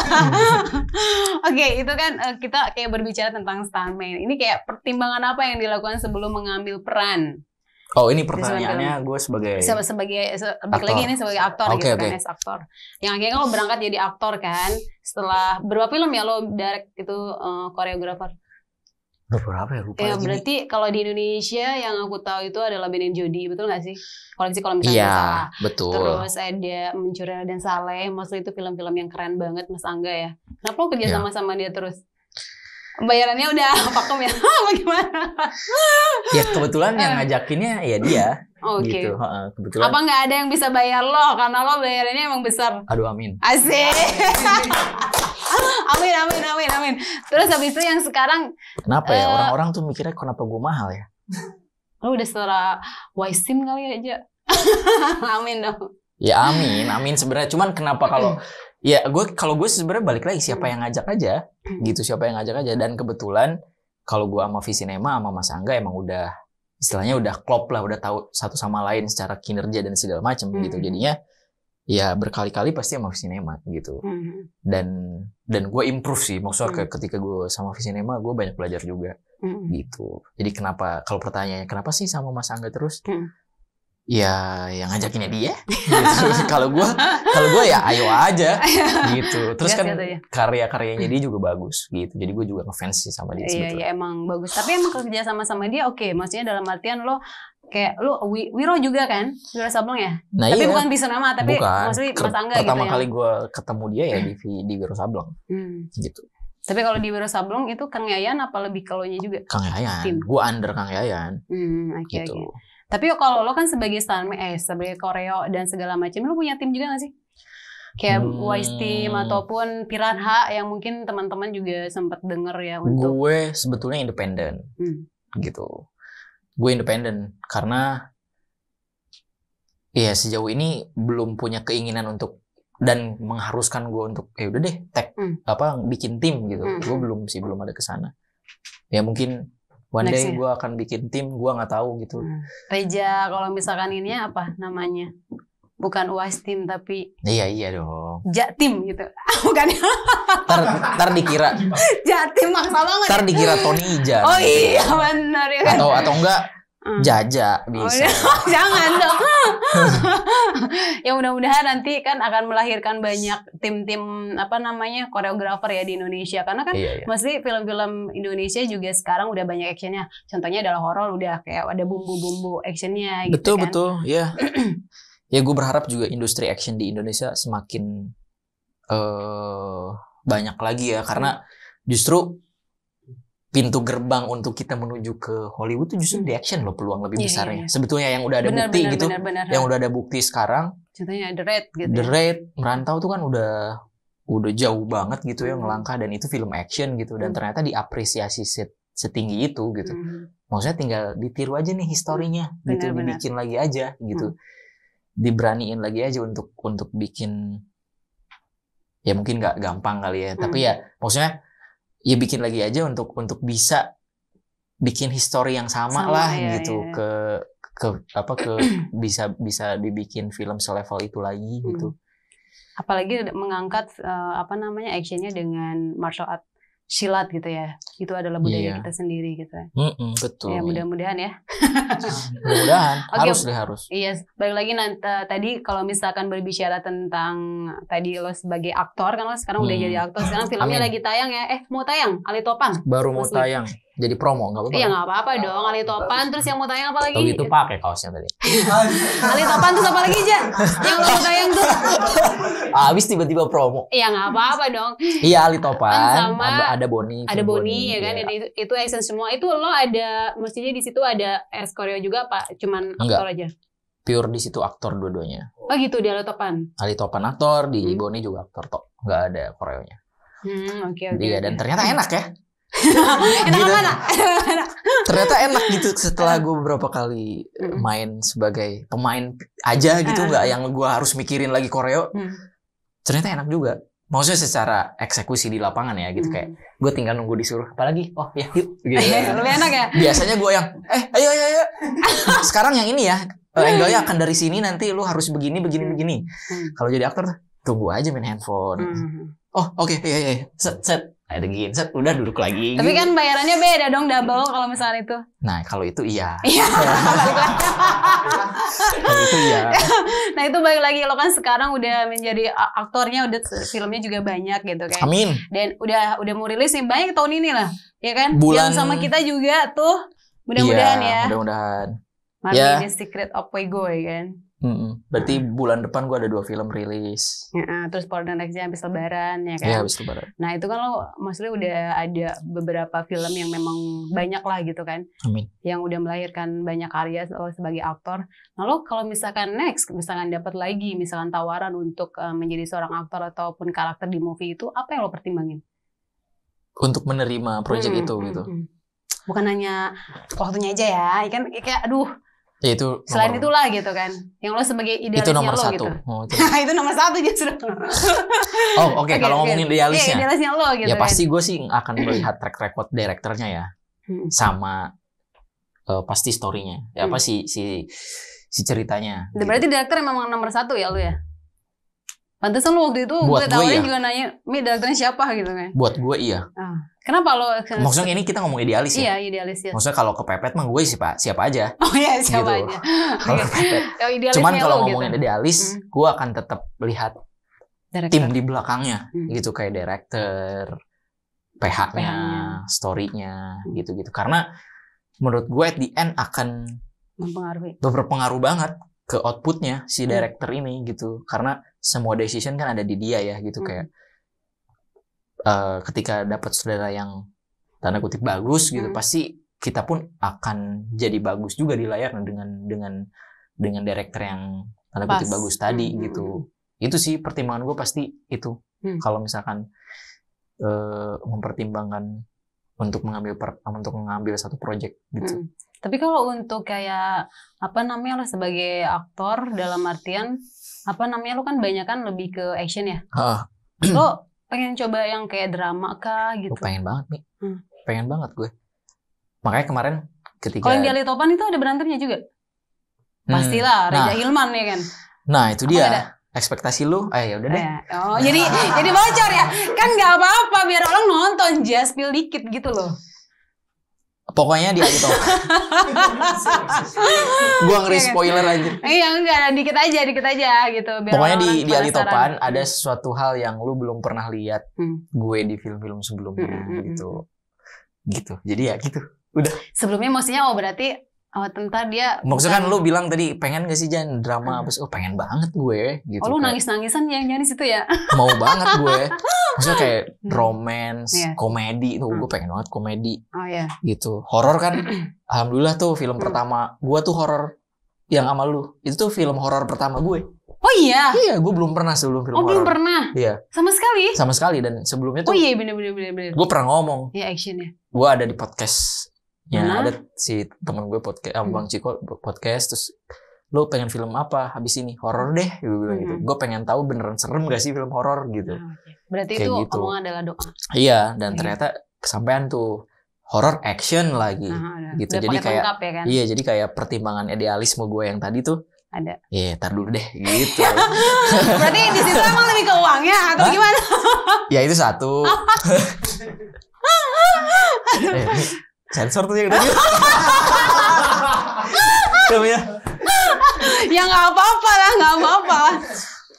Oke, itu kan eh, kita kayak berbicara tentang stuntman. Ini kayak pertimbangan apa yang dilakukan sebelum mengambil peran? Oh ini pertanyaannya gue sebagai Se sebagai se aktor. lagi ini sebagai aktor okay, gitu kan as aktor. Yang akhirnya kan lo berangkat jadi aktor kan setelah berapa film ya lo direct itu uh, eh, koreografer? Nomor berapa ya lupa. Ya, berarti kalau di Indonesia yang aku tahu itu adalah Ben Jody, betul nggak sih? Koleksi kalau misalnya Iya, betul. Terus ada Mencuri dan Saleh, maksudnya itu film-film yang keren banget Mas Angga ya. Kenapa lo kerja sama iya. sama sama dia terus? Bayarannya udah pakem ya? Bagaimana? ya kebetulan yang eh. ngajakinnya ya dia. Oh, oke. Okay. Gitu. Kebetulan. Apa nggak ada yang bisa bayar lo karena lo bayarannya emang besar? Aduh amin. Asik. amin amin amin amin terus habis itu yang sekarang kenapa ya orang eh, orang-orang tuh mikirnya kenapa gue mahal ya lu oh, udah secara waisim kali aja ya, amin dong ya amin amin sebenarnya cuman kenapa kalau ya gue kalau gue sebenarnya balik lagi siapa yang ngajak aja gitu siapa yang ngajak aja dan kebetulan kalau gue sama Visinema sama Mas Angga emang udah istilahnya udah klop lah udah tahu satu sama lain secara kinerja dan segala macam gitu. hmm. gitu jadinya ya berkali-kali pasti sama Visinema gitu mm-hmm. dan dan gue improve sih maksudnya mm-hmm. ketika gue sama Visinema gue banyak belajar juga mm-hmm. gitu jadi kenapa kalau pertanyaannya kenapa sih sama Mas Angga terus mm-hmm. ya yang ngajakinnya dia gitu. kalau gue kalau gue ya ayo aja gitu terus kan gitu ya. karya-karyanya dia juga bagus gitu jadi gue juga ngefans sih sama dia iya, iya emang bagus tapi emang kerja sama sama dia oke okay. maksudnya dalam artian lo kayak lu Wiro juga kan Wiro Sablong ya nah, tapi iya. bukan bisa nama tapi bukan. maksudnya Mas Angga gitu pertama gitu kali ya. gue ketemu dia ya di di Wiro Sablong, hmm. gitu tapi kalau di Wiro Sablong itu Kang Yayan apa lebih kalonya juga Kang Yayan gue under Kang Yayan hmm, okay, gitu okay. tapi kalau lo kan sebagai stuntman eh sebagai koreo dan segala macam lo punya tim juga gak sih kayak hmm. Wise Team ataupun Piranha yang mungkin teman-teman juga sempat denger ya untuk gue sebetulnya independen hmm. gitu gue independen karena ya sejauh ini belum punya keinginan untuk dan mengharuskan gue untuk ya udah deh tag mm. apa bikin tim gitu mm. gue belum sih belum ada kesana ya mungkin one day ya. gue akan bikin tim gue nggak tahu gitu mm. Reja kalau misalkan ini apa namanya bukan uas tim tapi iya iya dong jatim gitu bukan ntar ntar dikira jatim maksa banget ntar dikira Tony Ija oh iya benar ya kan? atau atau enggak hmm. jajak bisa. Oh, jangan dong. ya mudah-mudahan nanti kan akan melahirkan banyak tim-tim apa namanya koreografer ya di Indonesia karena kan iya, iya. mesti film-film Indonesia juga sekarang udah banyak actionnya. Contohnya adalah horror udah kayak ada bumbu-bumbu actionnya. Gitu betul kan. betul ya. Yeah. ya gue berharap juga industri action di Indonesia semakin uh, banyak lagi ya karena justru pintu gerbang untuk kita menuju ke Hollywood itu justru di action loh peluang lebih yeah, besarnya. Yeah, iya. Sebetulnya yang udah ada bener, bukti bener, gitu, bener, bener. yang udah ada bukti sekarang. Contohnya The Raid gitu. The ya. Raid merantau tuh kan udah udah jauh banget gitu ya hmm. ngelangkah dan itu film action gitu dan hmm. ternyata diapresiasi set, setinggi itu gitu. Hmm. Maksudnya tinggal ditiru aja nih historinya bener, gitu, bener. dibikin lagi aja gitu. Hmm diberaniin lagi aja untuk untuk bikin ya mungkin nggak gampang kali ya hmm. tapi ya maksudnya ya bikin lagi aja untuk untuk bisa bikin histori yang sama, sama lah ya, gitu ya. ke ke apa ke bisa bisa dibikin film selevel itu lagi hmm. gitu apalagi mengangkat uh, apa namanya actionnya dengan martial art silat gitu ya itu adalah budaya iya. kita sendiri gitu Mm -mm, betul. Ya mudah-mudahan ya. mudah-mudahan okay. harus deh harus. Iya, yes. lagi nanti eh, tadi kalau misalkan berbicara tentang tadi lo sebagai aktor kan lo sekarang hmm. udah jadi aktor sekarang filmnya Amin. lagi tayang ya. Eh mau tayang Ali Topang. Baru mau tayang. Jadi promo nggak apa-apa. Iya nggak apa-apa dong. Ali Topan terus yang mau tayang apa lagi? Tahu itu pakai kaosnya tadi. Ali Topan terus apa lagi aja? Yang mau tayang tuh? Abis tiba-tiba promo. Iya nggak apa-apa dong. Iya Ali Topan. Kan sama, ada Boni. Ada Boni. Iya ya kan iya. itu, itu action semua itu lo ada mestinya di situ ada es koreo juga pak. cuman Enggak. aktor aja pure di situ aktor dua-duanya oh gitu di Alitopan Topan Topan aktor di hmm. Boni juga aktor tok nggak ada koreonya hmm, oke okay, oke okay, iya okay. dan ternyata enak ya enak gitu. mana ternyata enak gitu setelah gue beberapa kali hmm. main sebagai pemain aja gitu ah, nggak ah. yang gue harus mikirin lagi koreo hmm. ternyata enak juga maksudnya secara eksekusi di lapangan ya gitu hmm. kayak gue tinggal nunggu disuruh apalagi oh ya yuk gitu iya, lebih enak ya biasanya gue yang eh ayo ayo ayo sekarang yang ini ya iya, eh, iya. angle-nya akan dari sini nanti lu harus begini begini hmm. begini hmm. kalau jadi aktor tunggu aja main handphone hmm. hmm, hmm. oh oke okay, iya iya set set ada gini, set, udah duduk lagi. Tapi kan bayarannya beda dong double kalau misalnya itu. Nah, kalau itu iya. Iya. itu iya. nah, itu balik lagi lo kan sekarang udah menjadi aktornya udah filmnya juga banyak gitu kan. Amin. Dan udah udah mau rilis nih banyak tahun ini lah. Ya kan? Bulan... Yang sama kita juga tuh. Mudah-mudahan iya, ya. Mudah-mudahan. Mari yeah. ini secret of ya kan hmm Berarti bulan depan gue ada dua film rilis. Ya, terus Pardon Exit habis Lebaran ya kan? Iya habis Lebaran. Nah itu kan lo maksudnya udah ada beberapa film yang memang banyak lah gitu kan? Amin. Yang udah melahirkan banyak karya lo sebagai aktor. Nah lo kalau misalkan next, misalkan dapat lagi, misalkan tawaran untuk eh, menjadi seorang aktor ataupun karakter di movie itu, apa yang lo pertimbangin? Untuk menerima proyek hmm, itu hmm, gitu. Hmm. Bukan hanya waktunya aja ya, ikan, ya kayak, aduh Ya, itu Selain nomor... itulah gitu kan, yang lo sebagai idealisnya itu nomor lo satu. gitu. Oh, itu. itu nomor satu justru. oh oke, okay. okay, kalau okay. ngomongin idealisnya, ya, idealisnya lo gitu. Ya pasti kan. gue sih akan melihat track record direkturnya ya, hmm. sama uh, pasti storynya, ya hmm. apa sih si si ceritanya. Gitu. Berarti direktur memang nomor satu ya lo ya. Pantesan lo waktu itu Buat gue tawarin ya. juga nanya, mi direkturnya siapa gitu kan? Buat gue iya. Oh. Kenapa lo? Ke... Maksudnya ini kita ngomong idealis ya? Iya idealis ya. Maksudnya kalau kepepet mah gue siapa siapa aja. Oh iya siapa gitu. aja. kalau kepepet. Cuman kalau gitu. ngomongin gitu. idealis, mm. gue akan tetap lihat director. tim di belakangnya mm. gitu kayak director, PH-nya, PH story-nya gitu-gitu. Karena menurut gue at the end akan mempengaruhi. Berpengaruh banget ke outputnya si hmm. director ini gitu. Karena semua decision kan ada di dia ya gitu hmm. kayak Eh, ketika dapat saudara yang tanda kutip bagus gitu hmm. pasti kita pun akan jadi bagus juga di layar dengan dengan dengan director yang tanda kutip Pas. bagus tadi hmm. gitu itu sih pertimbangan gue pasti itu hmm. kalau misalkan uh, mempertimbangkan untuk mengambil per, untuk mengambil satu project gitu. Hmm. Tapi kalau untuk kayak apa namanya lo sebagai aktor dalam artian apa namanya lo kan banyak kan lebih ke action ya. Lo Pengen coba yang kayak drama kah gitu? Gue oh, pengen banget nih. Hmm. Pengen banget gue. Makanya kemarin ketika Kalau yang di Alitopan itu ada berantemnya juga? Hmm. Pastilah, Reza nah, Hilman ya kan. Nah, itu dia. ekspektasi lu eh ya udah deh eh, oh jadi jadi bocor ya kan nggak apa-apa biar orang nonton just spill dikit gitu loh Pokoknya dia gitu. gua ngeri spoiler aja. Iya enggak, dikit aja, dikit aja gitu. Biar Pokoknya di di alitopan ada sesuatu hal yang lu belum pernah lihat hmm. gue di film-film sebelumnya hmm, hmm, hmm gitu. Gitu. Jadi ya gitu. Udah. Sebelumnya maksudnya oh berarti Oh, tentar dia Maksudnya kan lu bilang tadi pengen gak sih Jan drama apa hmm. Oh, pengen banget gue gitu. Oh, lu nangis-nangisan yang nyari situ ya. Mau banget gue. Maksudnya kayak hmm. romance, yeah. komedi tuh hmm. gue pengen banget komedi. Oh iya. Yeah. Gitu. Horor kan alhamdulillah tuh film hmm. pertama gue tuh horor yang sama lu. Itu tuh film horor pertama gue. Oh iya. Iya, gue belum pernah sebelum film Oh, horror. belum pernah. Iya. Sama sekali. Sama sekali dan sebelumnya oh, tuh. Oh iya, bener bener bener Gue pernah ngomong. Iya, action ya. Gue ada di podcast Ya nah. ada si teman gue podcast, eh, hmm. Bang Ciko podcast terus lo pengen film apa habis ini horor deh gue bilang gitu. hmm. gitu gue pengen tahu beneran serem gak sih film horor gitu ah, okay. berarti Kayak itu gitu. omongan adalah doa iya dan okay. Iya. ternyata kesampaian tuh horor action lagi gitu Udah jadi kayak ya kan? iya jadi kayak pertimbangan idealisme gue yang tadi tuh ada iya yeah, tar dulu deh gitu berarti di situ emang lebih ke uangnya atau Hah? gimana ya itu satu eh, sensor tuh yang tadi ya ya nggak apa-apa lah nggak apa-apa lah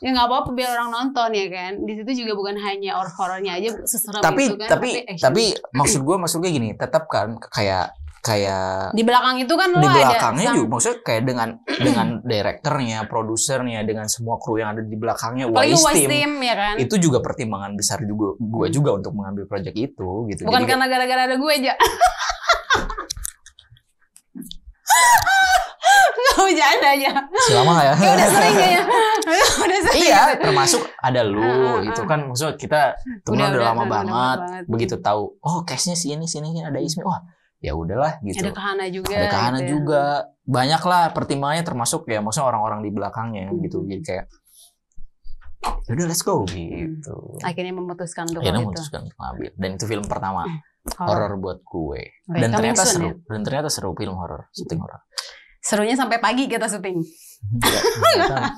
ya nggak apa-apa biar orang nonton ya kan di situ juga bukan hanya horror horornya aja seserem tapi, itu kan tapi tapi, tapi maksud gue maksud gue gini tetap kan kayak kayak di belakang itu kan di belakangnya ada juga maksudnya kayak dengan dengan direkturnya, produsernya, dengan semua kru yang ada di belakangnya wise, team, team ya kan? itu juga pertimbangan besar juga gue juga untuk mengambil project itu gitu. Bukan Jadi, karena gara-gara ada gue aja. Gak bercanda aja. Selama ya. ya udah sering ya. udah sering. Iya, termasuk ada lu ah, ah, itu ah. kan. maksud kita temen udah, udah, udah lama udah, banget. banget. Begitu tahu, oh case cashnya sini sini ada Ismi. Wah, ya udahlah gitu. Ada kahana juga. Ada kahana gitu ya. juga. Ya. Banyak lah pertimbangannya termasuk ya maksudnya orang-orang di belakangnya hmm. gitu. Jadi kayak Yaudah let's go hmm. gitu. Akhirnya memutuskan untuk Akhirnya memutuskan untuk ngambil. Dan itu film pertama. Hmm horor buat gue. Okay, dan ternyata soon, seru. Ya? Dan ternyata seru film horor, syuting horor. Serunya sampai pagi kita syuting. ya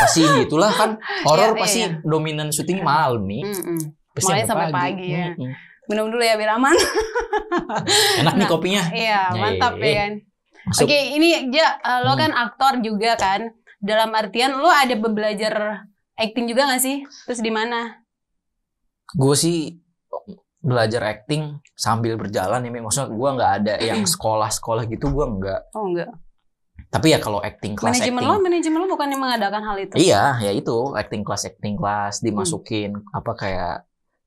pasti itulah kan horor ya, iya, pasti iya. dominan syuting malam nih. Pasti sampai, sampai pagi, pagi ya. Mm -mm. Minum dulu ya biar aman. Enak nah, nih kopinya. Iya, iya mantap iya, ya kan. Oke, ini ja, eh, lo hmm. kan aktor juga kan. Dalam artian lo ada belajar acting juga gak sih? Terus di mana? Gue sih belajar acting sambil berjalan ya maksudnya gue nggak ada yang sekolah-sekolah gitu gue nggak oh enggak tapi ya kalau acting class manajemen acting, lo manajemen lo bukan yang mengadakan hal itu iya ya itu acting class acting class hmm. dimasukin hmm. apa kayak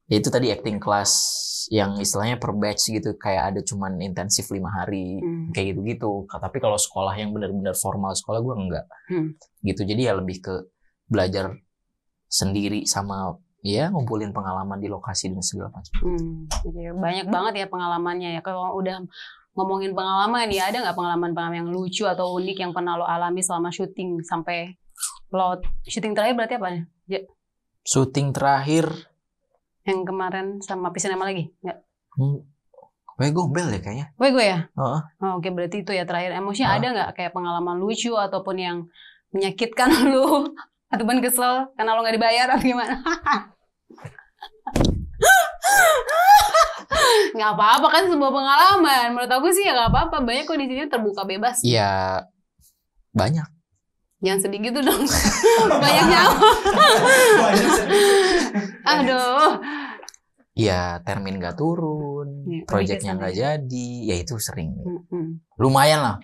ya itu tadi acting class yang istilahnya per batch gitu kayak ada cuman intensif lima hari hmm. kayak gitu gitu tapi kalau sekolah yang benar-benar formal sekolah gue enggak hmm. gitu jadi ya lebih ke belajar sendiri sama Iya, ngumpulin pengalaman di lokasi dan segala macam. Hmm, iya, banyak banget ya pengalamannya ya. Kalau udah ngomongin pengalaman ya, ada nggak pengalaman-pengalaman yang lucu atau unik yang pernah lo alami selama syuting sampai lo syuting terakhir berarti apa ya? Ya. Syuting terakhir yang kemarin sama Pisan sama lagi nggak? Hmm. Gue bel ya kayaknya. Gue gue ya. Uh -huh. oh, Oke okay, berarti itu ya terakhir. Emosinya uh -huh. ada nggak kayak pengalaman lucu ataupun yang menyakitkan lu? atau ban kesel karena lo nggak dibayar atau gimana nggak apa-apa kan sebuah pengalaman menurut aku sih ya nggak apa-apa banyak kok di sini terbuka bebas iya banyak yang sedih gitu dong banyak nyawa aduh ya termin gak turun ya, proyeknya gak jadi ya itu sering mm -hmm. lumayan lah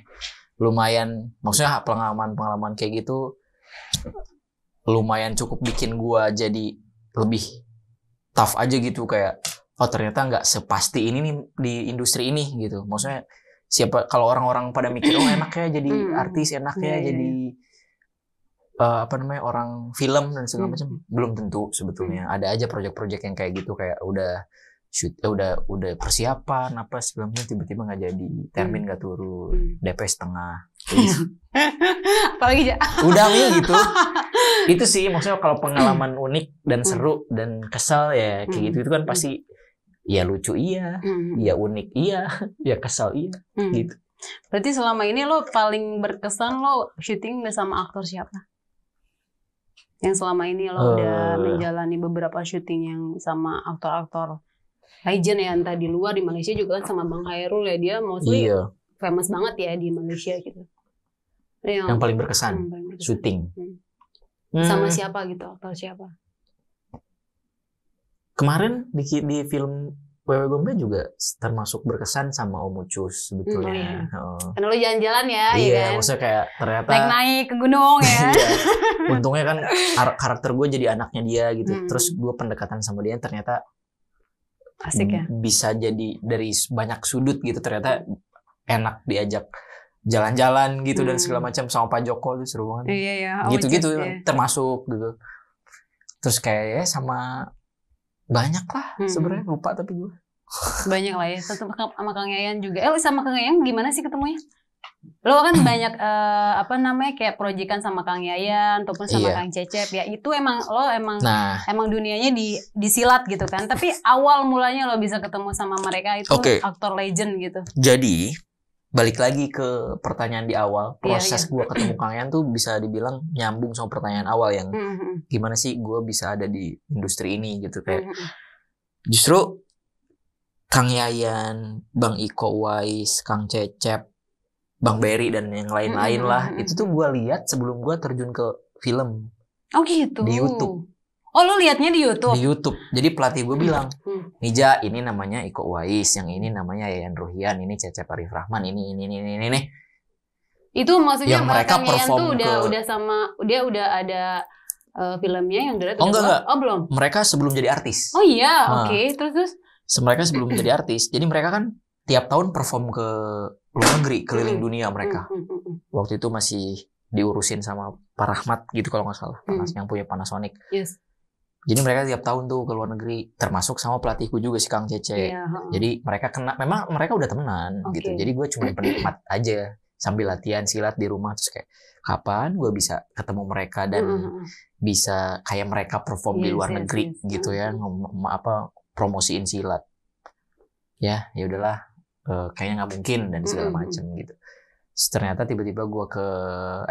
lumayan maksudnya pengalaman pengalaman kayak gitu lumayan cukup bikin gua jadi lebih tough aja gitu kayak oh ternyata nggak sepasti ini nih di industri ini gitu maksudnya siapa kalau orang-orang pada mikir oh enak ya jadi hmm. artis artis enaknya yeah, iya, jadi Uh, apa namanya orang film dan segala hmm. macam belum tentu sebetulnya hmm. ada aja proyek-proyek yang kayak gitu kayak udah shoot eh, udah udah persiapan apa sebelumnya tiba-tiba nggak jadi termin nggak turun DP setengah apalagi udah gitu itu sih maksudnya kalau pengalaman hmm. unik dan hmm. seru dan kesel ya kayak hmm. gitu itu kan pasti ya lucu iya, ya unik iya, ya kesel iya, gitu. Berarti selama ini lo paling berkesan lo syuting sama aktor siapa? Yang selama ini lo uh, udah eh. menjalani beberapa syuting yang sama aktor-aktor legend ya entah di luar di Malaysia juga kan sama Bang Hairul ya dia mostly iya. famous banget ya di Malaysia gitu. Yang, yang paling berkesan, berkesan. syuting. Hmm hmm. sama siapa gitu atau siapa kemarin di, di film Wewe Gombe juga termasuk berkesan sama Om Ucus sebetulnya. Mm, iya. oh. Karena lu jalan-jalan ya, iya, ya kan? maksudnya kayak ternyata naik-naik ke gunung ya. Iya. Untungnya kan karakter gue jadi anaknya dia gitu. Mm. Terus gue pendekatan sama dia ternyata Asik ya. Bisa jadi dari banyak sudut gitu ternyata enak diajak jalan-jalan gitu hmm. dan segala hmm. macam sama Pak Joko tuh seru banget. Iya iya. Oh, Gitu-gitu iya. termasuk gitu. Terus kayak ya sama banyak lah hmm. sebenarnya lupa tapi gue. Banyak lah ya. Tetap sama Kang Yayan juga. Eh sama Kang Yayan gimana sih ketemunya? Lo kan banyak eh, apa namanya kayak proyekan sama Kang Yayan ataupun sama iya. Kang Cecep ya. Itu emang lo emang nah. emang dunianya di disilat gitu kan. Tapi awal mulanya lo bisa ketemu sama mereka itu okay. aktor legend gitu. Jadi balik lagi ke pertanyaan di awal iya, proses yeah, yeah. gue ketemu Kang Yan tuh bisa dibilang nyambung sama pertanyaan awal yang mm-hmm. gimana sih gue bisa ada di industri ini gitu hmm, kayak mm-hmm. justru Kang Yayan, Bang Iko Wise, Kang Cecep, Bang Berry dan yang lain-lain mm-hmm. lah itu tuh gue lihat sebelum gue terjun ke film oh gitu di YouTube Oh lu liatnya di YouTube? Di YouTube. Jadi pelatih gue bilang, hmm. Nija ini namanya Iko Uwais, yang ini namanya Yayan Ruhian, ini Cecep Arif Rahman, ini ini ini ini ini. Itu maksudnya yang mereka perform tuh udah ke... udah sama dia udah ada uh, filmnya yang udah Oh enggak, enggak. Oh belum. Mereka sebelum jadi artis. Oh iya, nah, oke. Okay. Terus terus mereka sebelum jadi artis. Jadi mereka kan tiap tahun perform ke luar negeri, keliling hmm. dunia mereka. Hmm, Waktu itu masih diurusin sama Pak Rahmat gitu kalau nggak salah, Panas, yang punya Panasonic. Yes jadi mereka tiap tahun tuh ke luar negeri, termasuk sama pelatihku juga si Kang Cece. Yeah. Iya, Jadi mereka kena, memang mereka udah temenan okay. gitu. Jadi gue cuma penikmat aja sambil latihan silat di rumah terus kayak kapan gue bisa ketemu mereka dan mm bisa kayak mereka perform yes, di iya, luar yes, iya, negeri yes. gitu ya ngomong apa promosiin silat. Ya ya udahlah uh, kayaknya nggak mungkin dan segala mm macam gitu. Terus ternyata tiba-tiba gue ke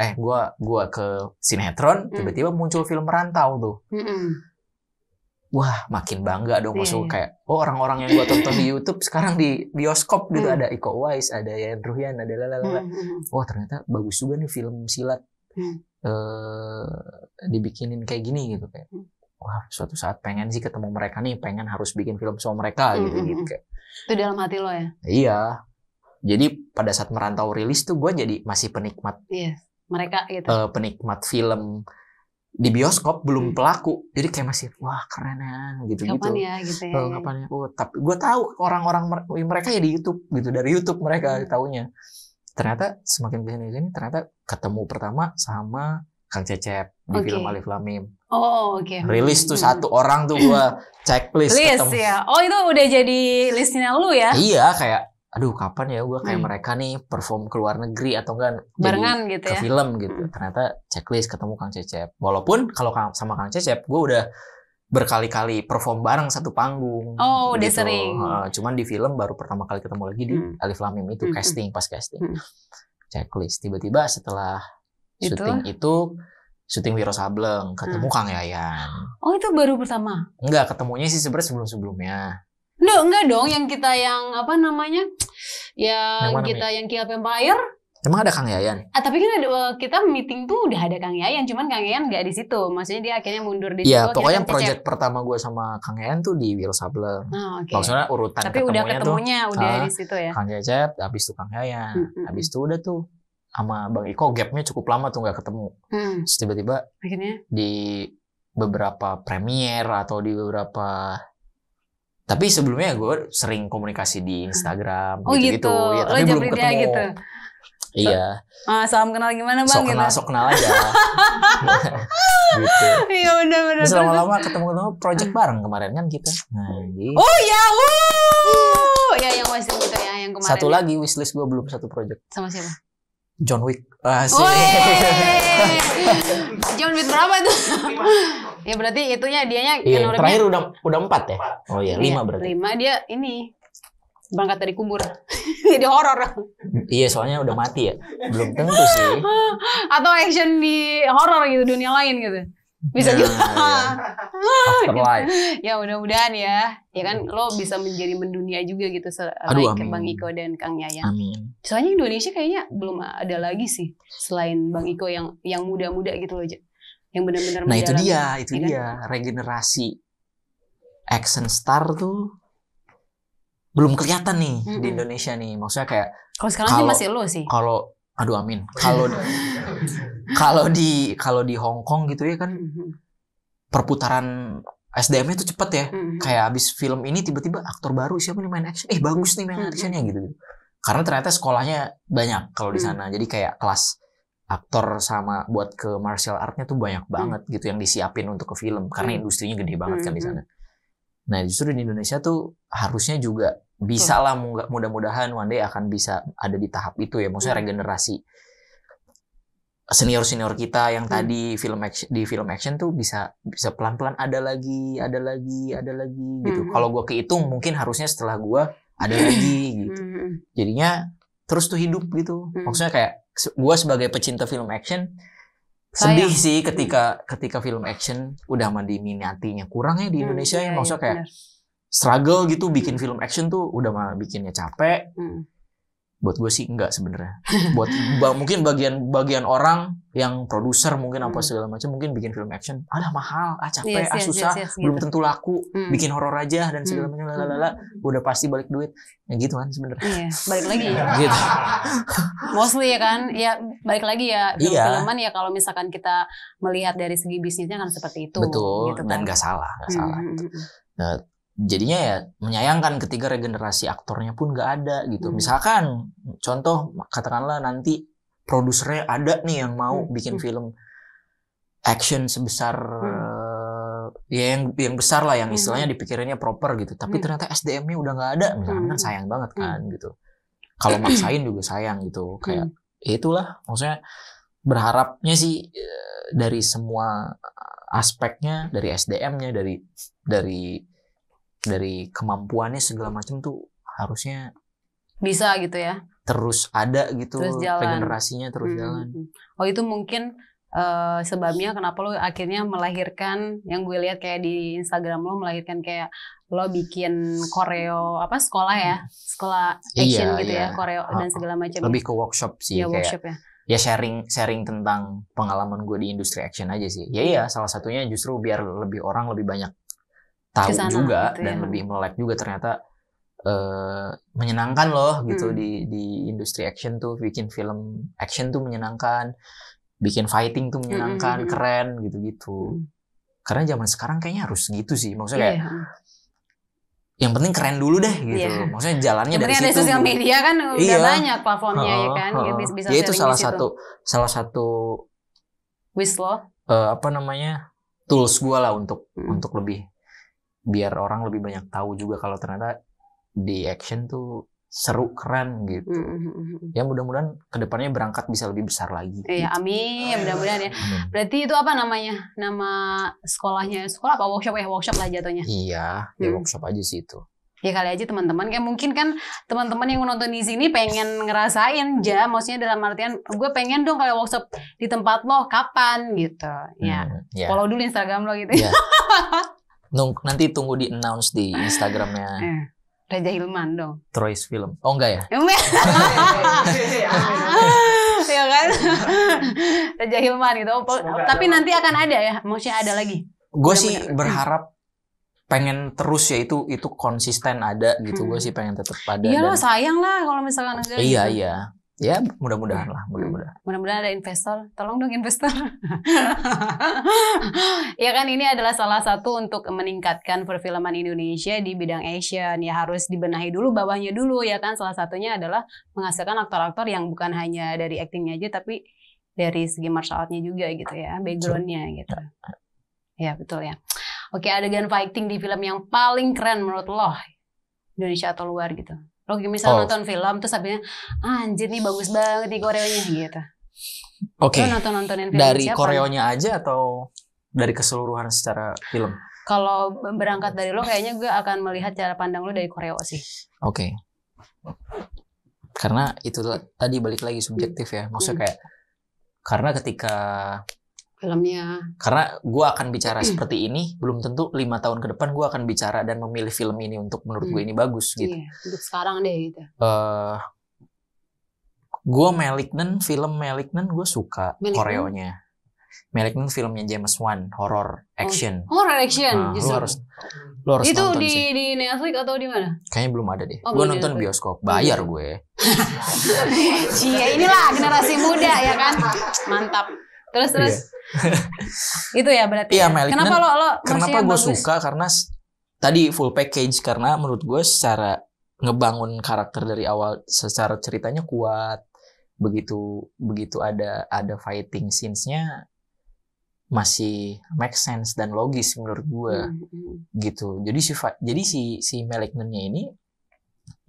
eh gue gua ke sinetron mm tiba-tiba muncul film Rantau tuh. Mm-hmm wah makin bangga dong yeah. Iya. kayak oh orang-orang yang gue tonton di YouTube sekarang di bioskop gitu mm. ada Iko Uwais ada Yen Ruhian ada lalala mm. Hmm, hmm. wah ternyata bagus juga nih film silat mm. eh, dibikinin kayak gini gitu kayak hmm. wah suatu saat pengen sih ketemu mereka nih pengen harus bikin film sama mereka gitu gitu kayak itu dalam hati lo ya iya jadi pada saat merantau rilis tuh gue jadi masih penikmat yes. Iya, mereka gitu eh, penikmat film di bioskop belum hmm. pelaku jadi kayak masih wah kerenan gitu gitu kapan ya gitu ya kapan ya oh, tapi gue tahu orang-orang mereka ya di YouTube gitu dari YouTube mereka hmm. taunya ternyata semakin kesini sini ternyata ketemu pertama sama Kang Cecep di okay. film Alif Lamim oh, oh oke okay. rilis tuh hmm. satu orang tuh gue checklist list ketemu. ya oh itu udah jadi listnya lu ya iya kayak aduh kapan ya gue kayak hmm. mereka nih perform ke luar negeri atau enggak barengan gitu ke ya. film gitu hmm. ternyata checklist ketemu Kang Cecep walaupun kalau sama Kang Cecep gue udah berkali-kali perform bareng satu panggung oh gitu. udah sering cuman di film baru pertama kali ketemu lagi di hmm. Alif Lamim itu hmm. hmm. casting pas casting hmm. checklist tiba-tiba setelah itu? syuting itu syuting Wiro Sableng ketemu hmm. Kang Yayan oh itu baru pertama enggak ketemunya sih sebenarnya sebelum-sebelumnya Nggak, enggak dong yang kita yang apa namanya? Yang yang kita yang Kill Empire. Emang ada Kang Yayan? Ah, tapi kan ada, eh, kita meeting tuh udah ada Kang Yayan, cuman Kang Yayan nggak di situ. Maksudnya dia akhirnya mundur di iya, situ. Iya, pokoknya project pertama gue sama Kang Yayan tuh di Wiro Sabler. Oh, ah, okay. Maksudnya urutan tapi ketemunya udah ketemunya tuh, udah ah, di situ ya. Kang Cecep, habis itu Kang Yayan, mm -hmm. habis itu udah tuh sama Bang Iko gapnya cukup lama tuh nggak ketemu. Hmm. tiba-tiba akhirnya di beberapa premier atau di beberapa tapi sebelumnya gue sering komunikasi di Instagram oh, gitu-gitu. Gitu. Ya, tapi oh, belum ketemu. Gitu. Iya. Ah, salam kenal gimana bang? Sok kenal, gitu? sok kenal aja. gitu. Iya benar-benar. Selama lama ketemu-ketemu project ah. bareng kemarin kan kita. Nah, Oh gitu. ya, uh. ya yang masih gitu ya yang kemarin. Satu ya? lagi wishlist gue belum satu project. Sama siapa? John Wick. Ah, John Wick berapa itu? ya berarti itunya dianya iya, Terakhir udah udah empat ya? Oh iya, iya lima iya, berarti. Lima dia ini berangkat dari kubur. Jadi horor. iya, soalnya udah mati ya. Belum tentu sih. Atau action di horor gitu dunia lain gitu bisa yeah, juga ya. afterlife gitu. ya mudah-mudahan ya ya kan lo bisa menjadi mendunia juga gitu selain like bang Iko dan Kang Yaya. amin. soalnya Indonesia kayaknya belum ada lagi sih selain bang Iko yang yang muda-muda gitu loh yang benar-benar nah itu dia itu ya kan? dia kan? regenerasi action star tuh belum kelihatan nih mm -hmm. di Indonesia nih maksudnya kayak kalau sekarang kalo, sih masih lo sih kalau Aduh amin. Kalau kalau di kalau di Hong Kong gitu ya kan mm-hmm. perputaran SDM-nya itu cepet ya. Mm-hmm. Kayak abis film ini tiba-tiba aktor baru siapa nih main action? Eh bagus nih main mm-hmm. actionnya gitu, gitu. Karena ternyata sekolahnya banyak kalau di mm. sana. Jadi kayak kelas aktor sama buat ke martial artnya tuh banyak mm. banget gitu yang disiapin untuk ke film karena mm. industrinya gede banget kan di sana. Nah justru di Indonesia tuh harusnya juga bisa lah mudah-mudahan one day akan bisa ada di tahap itu ya maksudnya hmm. regenerasi senior senior kita yang hmm. tadi film action, di film action tuh bisa bisa pelan pelan ada lagi ada lagi ada lagi gitu hmm. kalau gue kehitung mungkin harusnya setelah gue ada lagi gitu hmm. jadinya terus tuh hidup gitu hmm. maksudnya kayak gue sebagai pecinta film action Sayang. sedih sih ketika ketika film action udah mandi minatinya ya di Indonesia hmm, ya iya, maksudnya kayak struggle gitu hmm. bikin film action tuh udah mah bikinnya capek. Hmm. Buat gue sih enggak sebenarnya. Buat ba mungkin bagian-bagian orang yang produser mungkin apa hmm. segala macam mungkin bikin film action, ada mahal, ah capek, yes, iya, ah susah, yes, yes, yes, belum gitu. tentu laku, hmm. bikin horor aja dan segala hmm. macam hmm. lalala, udah pasti balik duit. Ya gitu kan sebenarnya. Iya, balik lagi. ya. gitu. Mostly ya kan, ya balik lagi ya iya. film-filman ya kalau misalkan kita melihat dari segi bisnisnya kan seperti itu. Betul. Gitu kan? Dan gak salah, gak hmm. salah. Gitu. Nah, jadinya ya menyayangkan ketika regenerasi aktornya pun nggak ada gitu. Hmm. Misalkan contoh katakanlah nanti produsernya ada nih yang mau hmm. bikin film action sebesar hmm. ya yang yang besar lah yang hmm. istilahnya dipikirannya proper gitu. Tapi hmm. ternyata SDM-nya udah nggak ada, misalkan kan hmm. kan sayang banget kan hmm. gitu. Kalau maksain juga sayang gitu. Kayak hmm. Ya itulah maksudnya berharapnya sih eh, dari semua aspeknya dari SDM-nya dari dari dari kemampuannya segala macam tuh harusnya bisa gitu ya terus ada gitu terus jalan. regenerasinya terus hmm. jalan hmm, hmm. oh itu mungkin uh, sebabnya kenapa lo akhirnya melahirkan yang gue lihat kayak di Instagram lo melahirkan kayak lo bikin koreo apa sekolah ya hmm. sekolah iya, action iya, gitu iya. ya koreo dan segala macam ya? lebih ke workshop sih ya, kayak workshop ya ya sharing sharing tentang pengalaman gue di industri action aja sih ya iya salah satunya justru biar lebih orang lebih banyak tahu Kesana, juga gitu dan ya. lebih melek juga ternyata uh, menyenangkan loh gitu hmm. di di industri action tuh bikin film action tuh menyenangkan, bikin fighting tuh hmm, hmm, menyenangkan, hmm, hmm. keren gitu-gitu. Karena zaman sekarang kayaknya harus gitu sih, maksudnya kayak iya, yang penting keren dulu deh gitu. Yeah. Maksudnya jalannya dari situ. sosial gitu. media kan udah iya. banyak platformnya uh, ya kan, uh, bisa, ya itu salah satu salah satu lo uh, eh, apa namanya tools gue lah untuk hmm. untuk lebih biar orang lebih banyak tahu juga kalau ternyata di action tuh seru keren gitu. Mm-hmm. Ya mudah-mudahan kedepannya berangkat bisa lebih besar lagi. Iya, gitu. amin. Mudah-mudahan ya. Berarti itu apa namanya? Nama sekolahnya sekolah apa workshop ya workshop lah jatuhnya. Iya, ya hmm. workshop aja sih itu. Ya kali aja teman-teman kayak mungkin kan teman-teman yang nonton di sini pengen ngerasain ja, maksudnya dalam artian gue pengen dong kalau workshop di tempat lo kapan gitu. Ya. mm, yeah. Follow dulu Instagram lo gitu. Yeah. Nung, nanti tunggu di announce di Instagramnya. Eh, Raja Hilman dong. Troyes Film. Oh enggak ya? ya kan? Raja Hilman gitu. Oh, oh, tapi nanti akan ada ya, maksudnya ada lagi. Gue sih berharap pengen terus ya itu itu konsisten ada gitu. Gue hmm. sih pengen tetap ada. Iya lo sayang lah kalau misalkan enggak. Iya gitu. iya. Ya, mudah-mudahan lah, hmm. mudah-mudahan. Mudah-mudahan ada investor, tolong dong investor. ya kan ini adalah salah satu untuk meningkatkan perfilman Indonesia di bidang Asian. Ya harus dibenahi dulu bawahnya dulu ya kan. Salah satunya adalah menghasilkan aktor-aktor yang bukan hanya dari aktingnya aja tapi dari segi martial art-nya juga gitu ya, background-nya gitu. Ya betul ya. Oke, adegan fighting di film yang paling keren menurut lo Indonesia atau luar gitu? Lo misalnya oh. nonton film terus habisnya ah, anjir nih bagus banget nih koreonya gitu. Oke. Okay. nonton-nontonin film Dari siapa? koreonya aja atau dari keseluruhan secara film? Kalau berangkat dari lo kayaknya gue akan melihat cara pandang lo dari koreo sih. Oke. Okay. Karena itu tadi balik lagi subjektif ya. Maksudnya hmm. kayak karena ketika filmnya. Karena gue akan bicara hmm. seperti ini, belum tentu lima tahun ke depan gue akan bicara dan memilih film ini untuk menurut gue hmm. ini bagus iya, gitu. Iya, untuk sekarang deh gitu. Uh, eh, gue Malignant, film Malignant gue suka Malignant. koreonya. Malignant filmnya James Wan, horror oh, action. Oh, horror action, nah, Lu harus, lu harus Itu di, di Netflix atau di mana? Kayaknya belum ada deh. Oh, gue nonton bioskop, bayar iya. gue. Cie, inilah generasi muda ya kan. Mantap. Terus iya. terus. itu ya berarti. Iya, ya. Kenapa lo lo Kenapa gue suka karena tadi full package karena menurut gue secara ngebangun karakter dari awal secara ceritanya kuat. Begitu begitu ada ada fighting scenesnya masih make sense dan logis menurut gue mm -hmm. gitu jadi si jadi si si malignantnya ini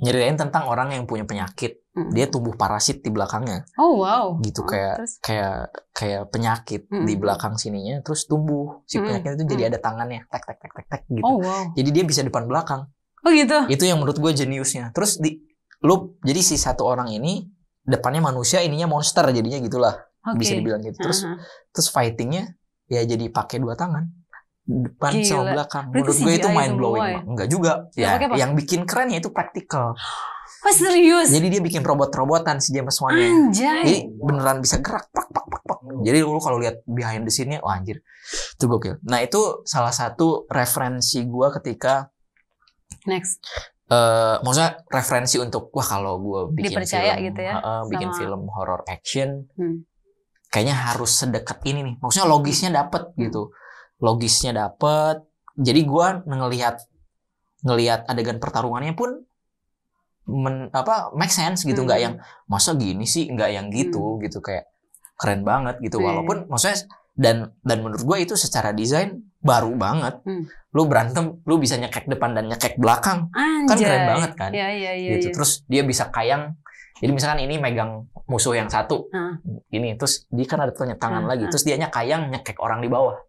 nyeritain tentang orang yang punya penyakit mm. dia tumbuh parasit di belakangnya oh wow gitu oh, kayak terus? kayak kayak penyakit mm. di hmm. belakang sininya terus tumbuh si hmm. penyakit mm. itu jadi hmm. ada tangannya tek tek tek tek tek gitu oh, wow. jadi dia bisa depan belakang oh gitu itu yang menurut gue jeniusnya terus di loop jadi si satu orang ini depannya manusia ininya monster jadinya gitulah okay. bisa dibilang gitu terus uh -huh. terus fightingnya ya jadi pakai dua tangan depan Gila. sama belakang. Menurut gue itu mind blowing. Ya? Enggak juga. Ya, ya yang bikin keren ya itu praktikal. Wah serius? Jadi dia bikin robot-robotan si James Wan Anjay. Jadi beneran bisa gerak. Pak, pak, pak, pak. Jadi lu kalau lihat behind the scene-nya, oh, anjir. Itu gokil. Nah itu salah satu referensi gue ketika... Next. Uh, maksudnya referensi untuk wah kalau gue bikin Dipercaya film, gitu ya, uh, bikin film horror action, hmm. kayaknya harus sedekat ini nih. Maksudnya logisnya dapet gitu logisnya dapet jadi gue ngelihat ngelihat adegan pertarungannya pun men, apa make sense gitu nggak hmm. yang masa gini sih nggak yang gitu hmm. gitu kayak keren banget gitu hmm. walaupun maksudnya dan dan menurut gue itu secara desain baru banget hmm. lu berantem lu bisa nyekek depan dan nyekek belakang Anjay. kan keren banget kan ya, ya, ya, gitu ya. terus dia bisa kayang jadi misalkan ini megang musuh yang satu, hmm. terus dia kan ada punya tangan hmm. lagi, terus dianya kayang nyekek orang di bawah.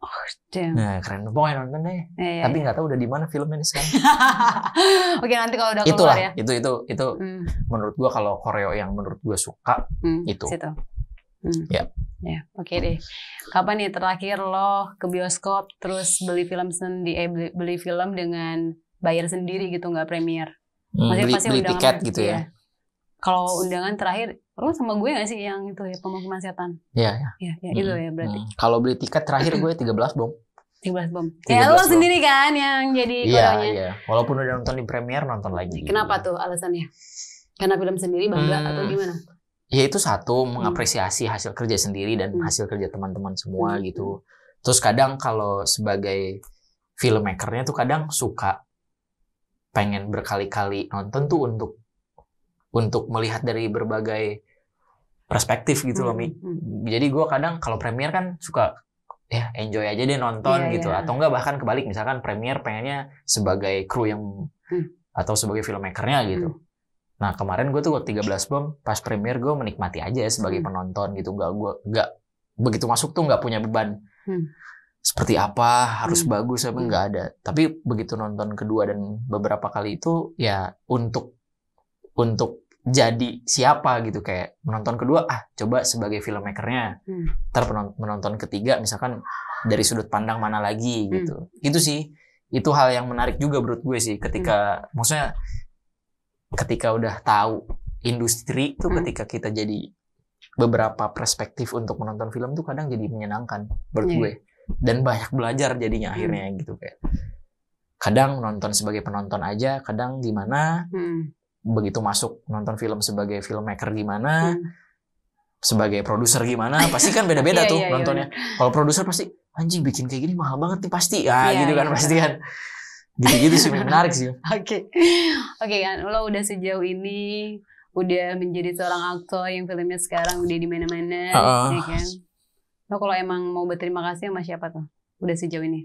Oh, damn. Nah, keren. Pokoknya nonton deh. Eh, Tapi iya. nggak iya. tahu udah di mana filmnya nih sekarang. Oke, nanti kalau udah keluar ya. Itu itu itu hmm. menurut gua kalau koreo yang menurut gua suka hmm, itu. Situ. Hmm. Ya. Ya, oke okay deh. Kapan nih terakhir lo ke bioskop terus beli film sendiri eh, beli, beli film dengan bayar sendiri gitu nggak premier? Hmm, Maksudnya beli, pasti beli tiket gitu ya. ya. Kalau undangan terakhir Lo sama gue gak sih yang itu ya pemukiman setan? Iya, iya. Iya, ya, hmm. itu ya berarti. Hmm. Kalau beli tiket terakhir gue tiga belas bom. Tiga belas bom. ya lo bom. sendiri kan yang jadi Iya, iya. Walaupun udah nonton di premier nonton lagi. Kenapa tuh alasannya? Karena film sendiri bangga hmm. atau gimana? Ya itu satu hmm. mengapresiasi hasil kerja sendiri dan hmm. hasil kerja teman-teman semua hmm. gitu. Terus kadang kalau sebagai filmmakernya tuh kadang suka pengen berkali-kali nonton tuh untuk untuk melihat dari berbagai perspektif gitu loh Mi. Hmm, hmm, hmm. Jadi gue kadang kalau premier kan suka ya enjoy aja deh nonton yeah, gitu yeah. atau enggak bahkan kebalik misalkan premier pengennya sebagai kru yang hmm. atau sebagai filmmakernya gitu. Hmm. Nah kemarin gue tuh gue 13 bom pas premier gue menikmati aja ya sebagai hmm. penonton gitu enggak gue enggak begitu masuk tuh enggak punya beban. Hmm. Seperti apa harus hmm. bagus apa enggak ada. Tapi begitu nonton kedua dan beberapa kali itu ya untuk untuk jadi siapa gitu kayak menonton kedua ah coba sebagai filmmakernya hmm. ter menonton ketiga misalkan dari sudut pandang mana lagi hmm. gitu itu sih itu hal yang menarik juga menurut gue sih ketika hmm. maksudnya ketika udah tahu industri itu hmm. ketika kita jadi beberapa perspektif untuk menonton film tuh kadang jadi menyenangkan menurut yeah. gue dan banyak belajar jadinya hmm. akhirnya gitu kayak kadang nonton sebagai penonton aja kadang gimana hmm begitu masuk nonton film sebagai filmmaker gimana, hmm. sebagai produser gimana, pasti kan beda-beda iya, tuh yeah, iya, nontonnya. Yeah. Kalau produser pasti anjing bikin kayak gini mahal banget nih pasti. Ah, ya yeah, gitu kan yeah. pasti kan. Gitu-gitu sih menarik sih. Oke. Oke kan, lo udah sejauh ini udah menjadi seorang aktor yang filmnya sekarang udah di mana-mana uh, ya kan. Lo kalau emang mau berterima kasih sama siapa tuh? Udah sejauh ini.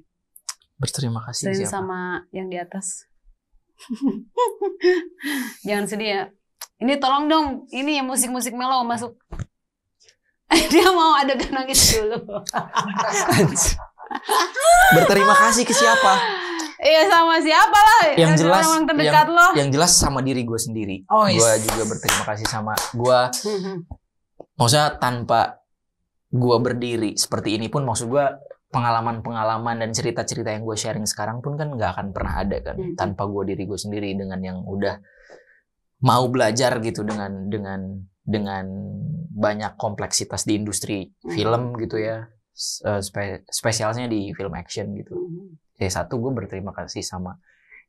Berterima kasih Selain siapa? sama yang di atas. Jangan sedih ya. Ini tolong dong, ini musik-musik melo masuk. Dia mau ada nangis dulu. Berterima kasih ke siapa? Iya sama siapa lah? Yang jelas, yang yang, loh. Yang jelas sama diri gue sendiri. Oh, iya. Gue juga berterima kasih sama gue. maksudnya tanpa gue berdiri seperti ini pun maksud gue pengalaman-pengalaman dan cerita-cerita yang gue sharing sekarang pun kan nggak akan pernah ada kan hmm. tanpa gue diri gue sendiri dengan yang udah mau belajar gitu dengan dengan dengan banyak kompleksitas di industri hmm. film gitu ya eh, spe spesialnya di film action gitu. Hmm. Ya satu gue berterima kasih sama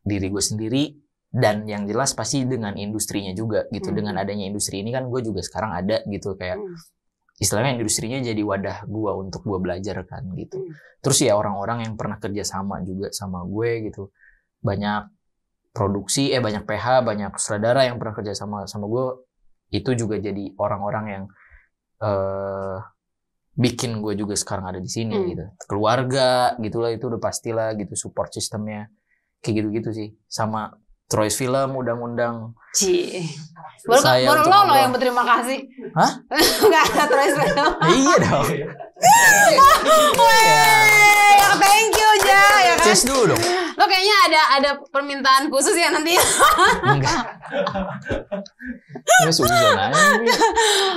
diri gue sendiri dan yang jelas pasti dengan industrinya juga gitu hmm. dengan adanya industri ini kan gue juga sekarang ada gitu kayak hmm istilahnya industrinya jadi wadah gue untuk gue belajar kan gitu. Hmm. Terus ya orang-orang yang pernah kerja sama juga sama gue gitu banyak produksi eh banyak PH banyak sutradara yang pernah kerja sama sama gue itu juga jadi orang-orang yang uh, bikin gue juga sekarang ada di sini hmm. gitu keluarga gitulah itu udah pastilah gitu support sistemnya kayak gitu-gitu sih sama Troyes Film udah ngundang. Ci. Baru, saya baru lo lo yang berterima kasih. Hah? Enggak ada Troyes Film. iya dong. ya thank you ya, ya kan. Cheers dulu dong. Lo kayaknya ada ada permintaan khusus ya nanti.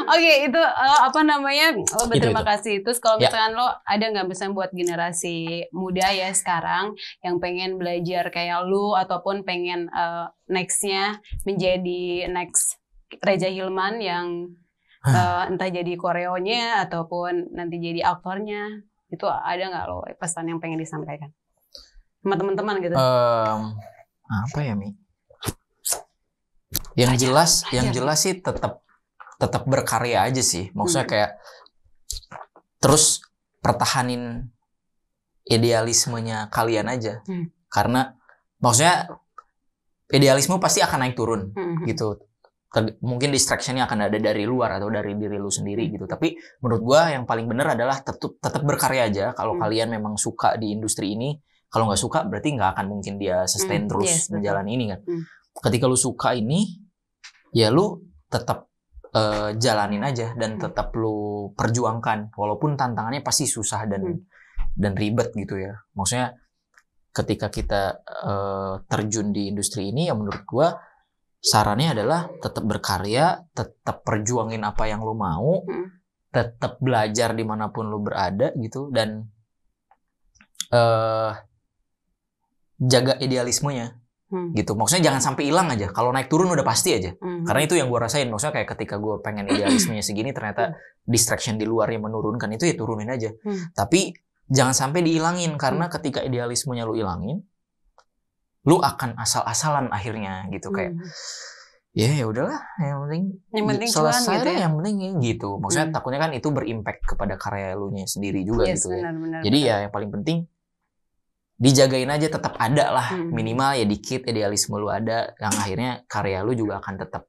Oke, itu uh, apa namanya? Lo oh, berterima kasih. Terus kalau ya. misalkan lo ada nggak pesan buat generasi muda ya sekarang yang pengen belajar kayak lo ataupun pengen uh, nextnya menjadi next Reza Hilman yang uh, entah jadi koreonya ataupun nanti jadi aktornya itu ada nggak lo pesan yang pengen disampaikan? sama teman-teman gitu um, apa ya mi yang Ajar, jelas Ajar. yang jelas sih tetap tetap berkarya aja sih maksudnya hmm. kayak terus pertahanin idealismenya kalian aja hmm. karena maksudnya idealisme pasti akan naik turun hmm. gitu Ter mungkin distractionnya akan ada dari luar atau dari diri lu sendiri gitu tapi menurut gua yang paling bener adalah tetap tetap berkarya aja kalau hmm. kalian memang suka di industri ini kalau nggak suka berarti nggak akan mungkin dia sustain hmm, terus yes, menjalani ini kan. Hmm. Ketika lu suka ini, ya lu tetap uh, jalanin aja dan hmm. tetap lu perjuangkan walaupun tantangannya pasti susah dan hmm. dan ribet gitu ya. Maksudnya ketika kita uh, terjun di industri ini ya menurut gua sarannya adalah tetap berkarya, tetap perjuangin apa yang lu mau, hmm. tetap belajar dimanapun lu berada gitu dan uh, jaga idealismenya hmm. gitu maksudnya jangan sampai hilang aja kalau naik turun udah pasti aja hmm. karena itu yang gue rasain maksudnya kayak ketika gue pengen idealismenya segini ternyata hmm. distraction di luar yang menurunkan itu ya turunin aja hmm. tapi jangan sampai dihilangin karena hmm. ketika idealismenya lu hilangin lu akan asal-asalan akhirnya gitu hmm. kayak hmm. ya ya udahlah yang penting, yang penting selesai gitu ya. yang penting gitu maksudnya hmm. takutnya kan itu berimpact kepada karya lu nya sendiri juga yes, gitu ya benar, jadi benar. ya yang paling penting dijagain aja tetap ada lah hmm. minimal ya dikit idealisme lu ada yang akhirnya karya lu juga akan tetap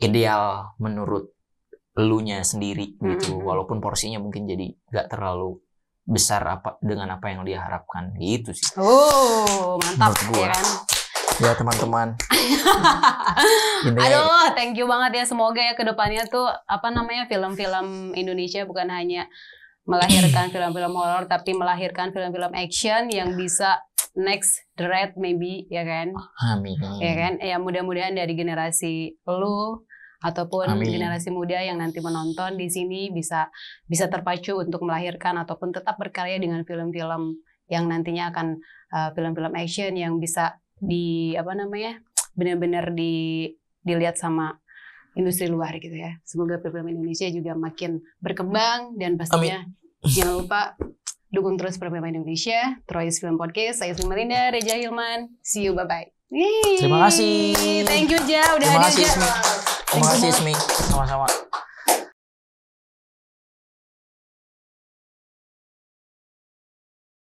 ideal menurut nya sendiri gitu hmm. walaupun porsinya mungkin jadi nggak terlalu besar apa dengan apa yang dia harapkan gitu sih oh mantap gua. ya kan ya teman-teman aduh gitu. thank you banget ya semoga ya kedepannya tuh apa namanya film-film Indonesia bukan hanya melahirkan film-film horor tapi melahirkan film-film action yang bisa next dread maybe ya kan amin ya kan ya mudah-mudahan dari generasi lu ataupun Amin. generasi muda yang nanti menonton di sini bisa bisa terpacu untuk melahirkan ataupun tetap berkarya dengan film-film yang nantinya akan eh, film-film uh, film action yang bisa di apa namanya benar-benar di dilihat sama industri luar gitu ya. Semoga perfilman Indonesia juga makin berkembang dan pastinya Amin. jangan lupa dukung terus perfilman Indonesia, Troyes Film Podcast, saya Sri Melinda, Reja Hilman. See you, bye-bye. Terima kasih. Thank you, Ja. Udah Terima kasih, Ja. Terima kasih, Ismi. Sama-sama.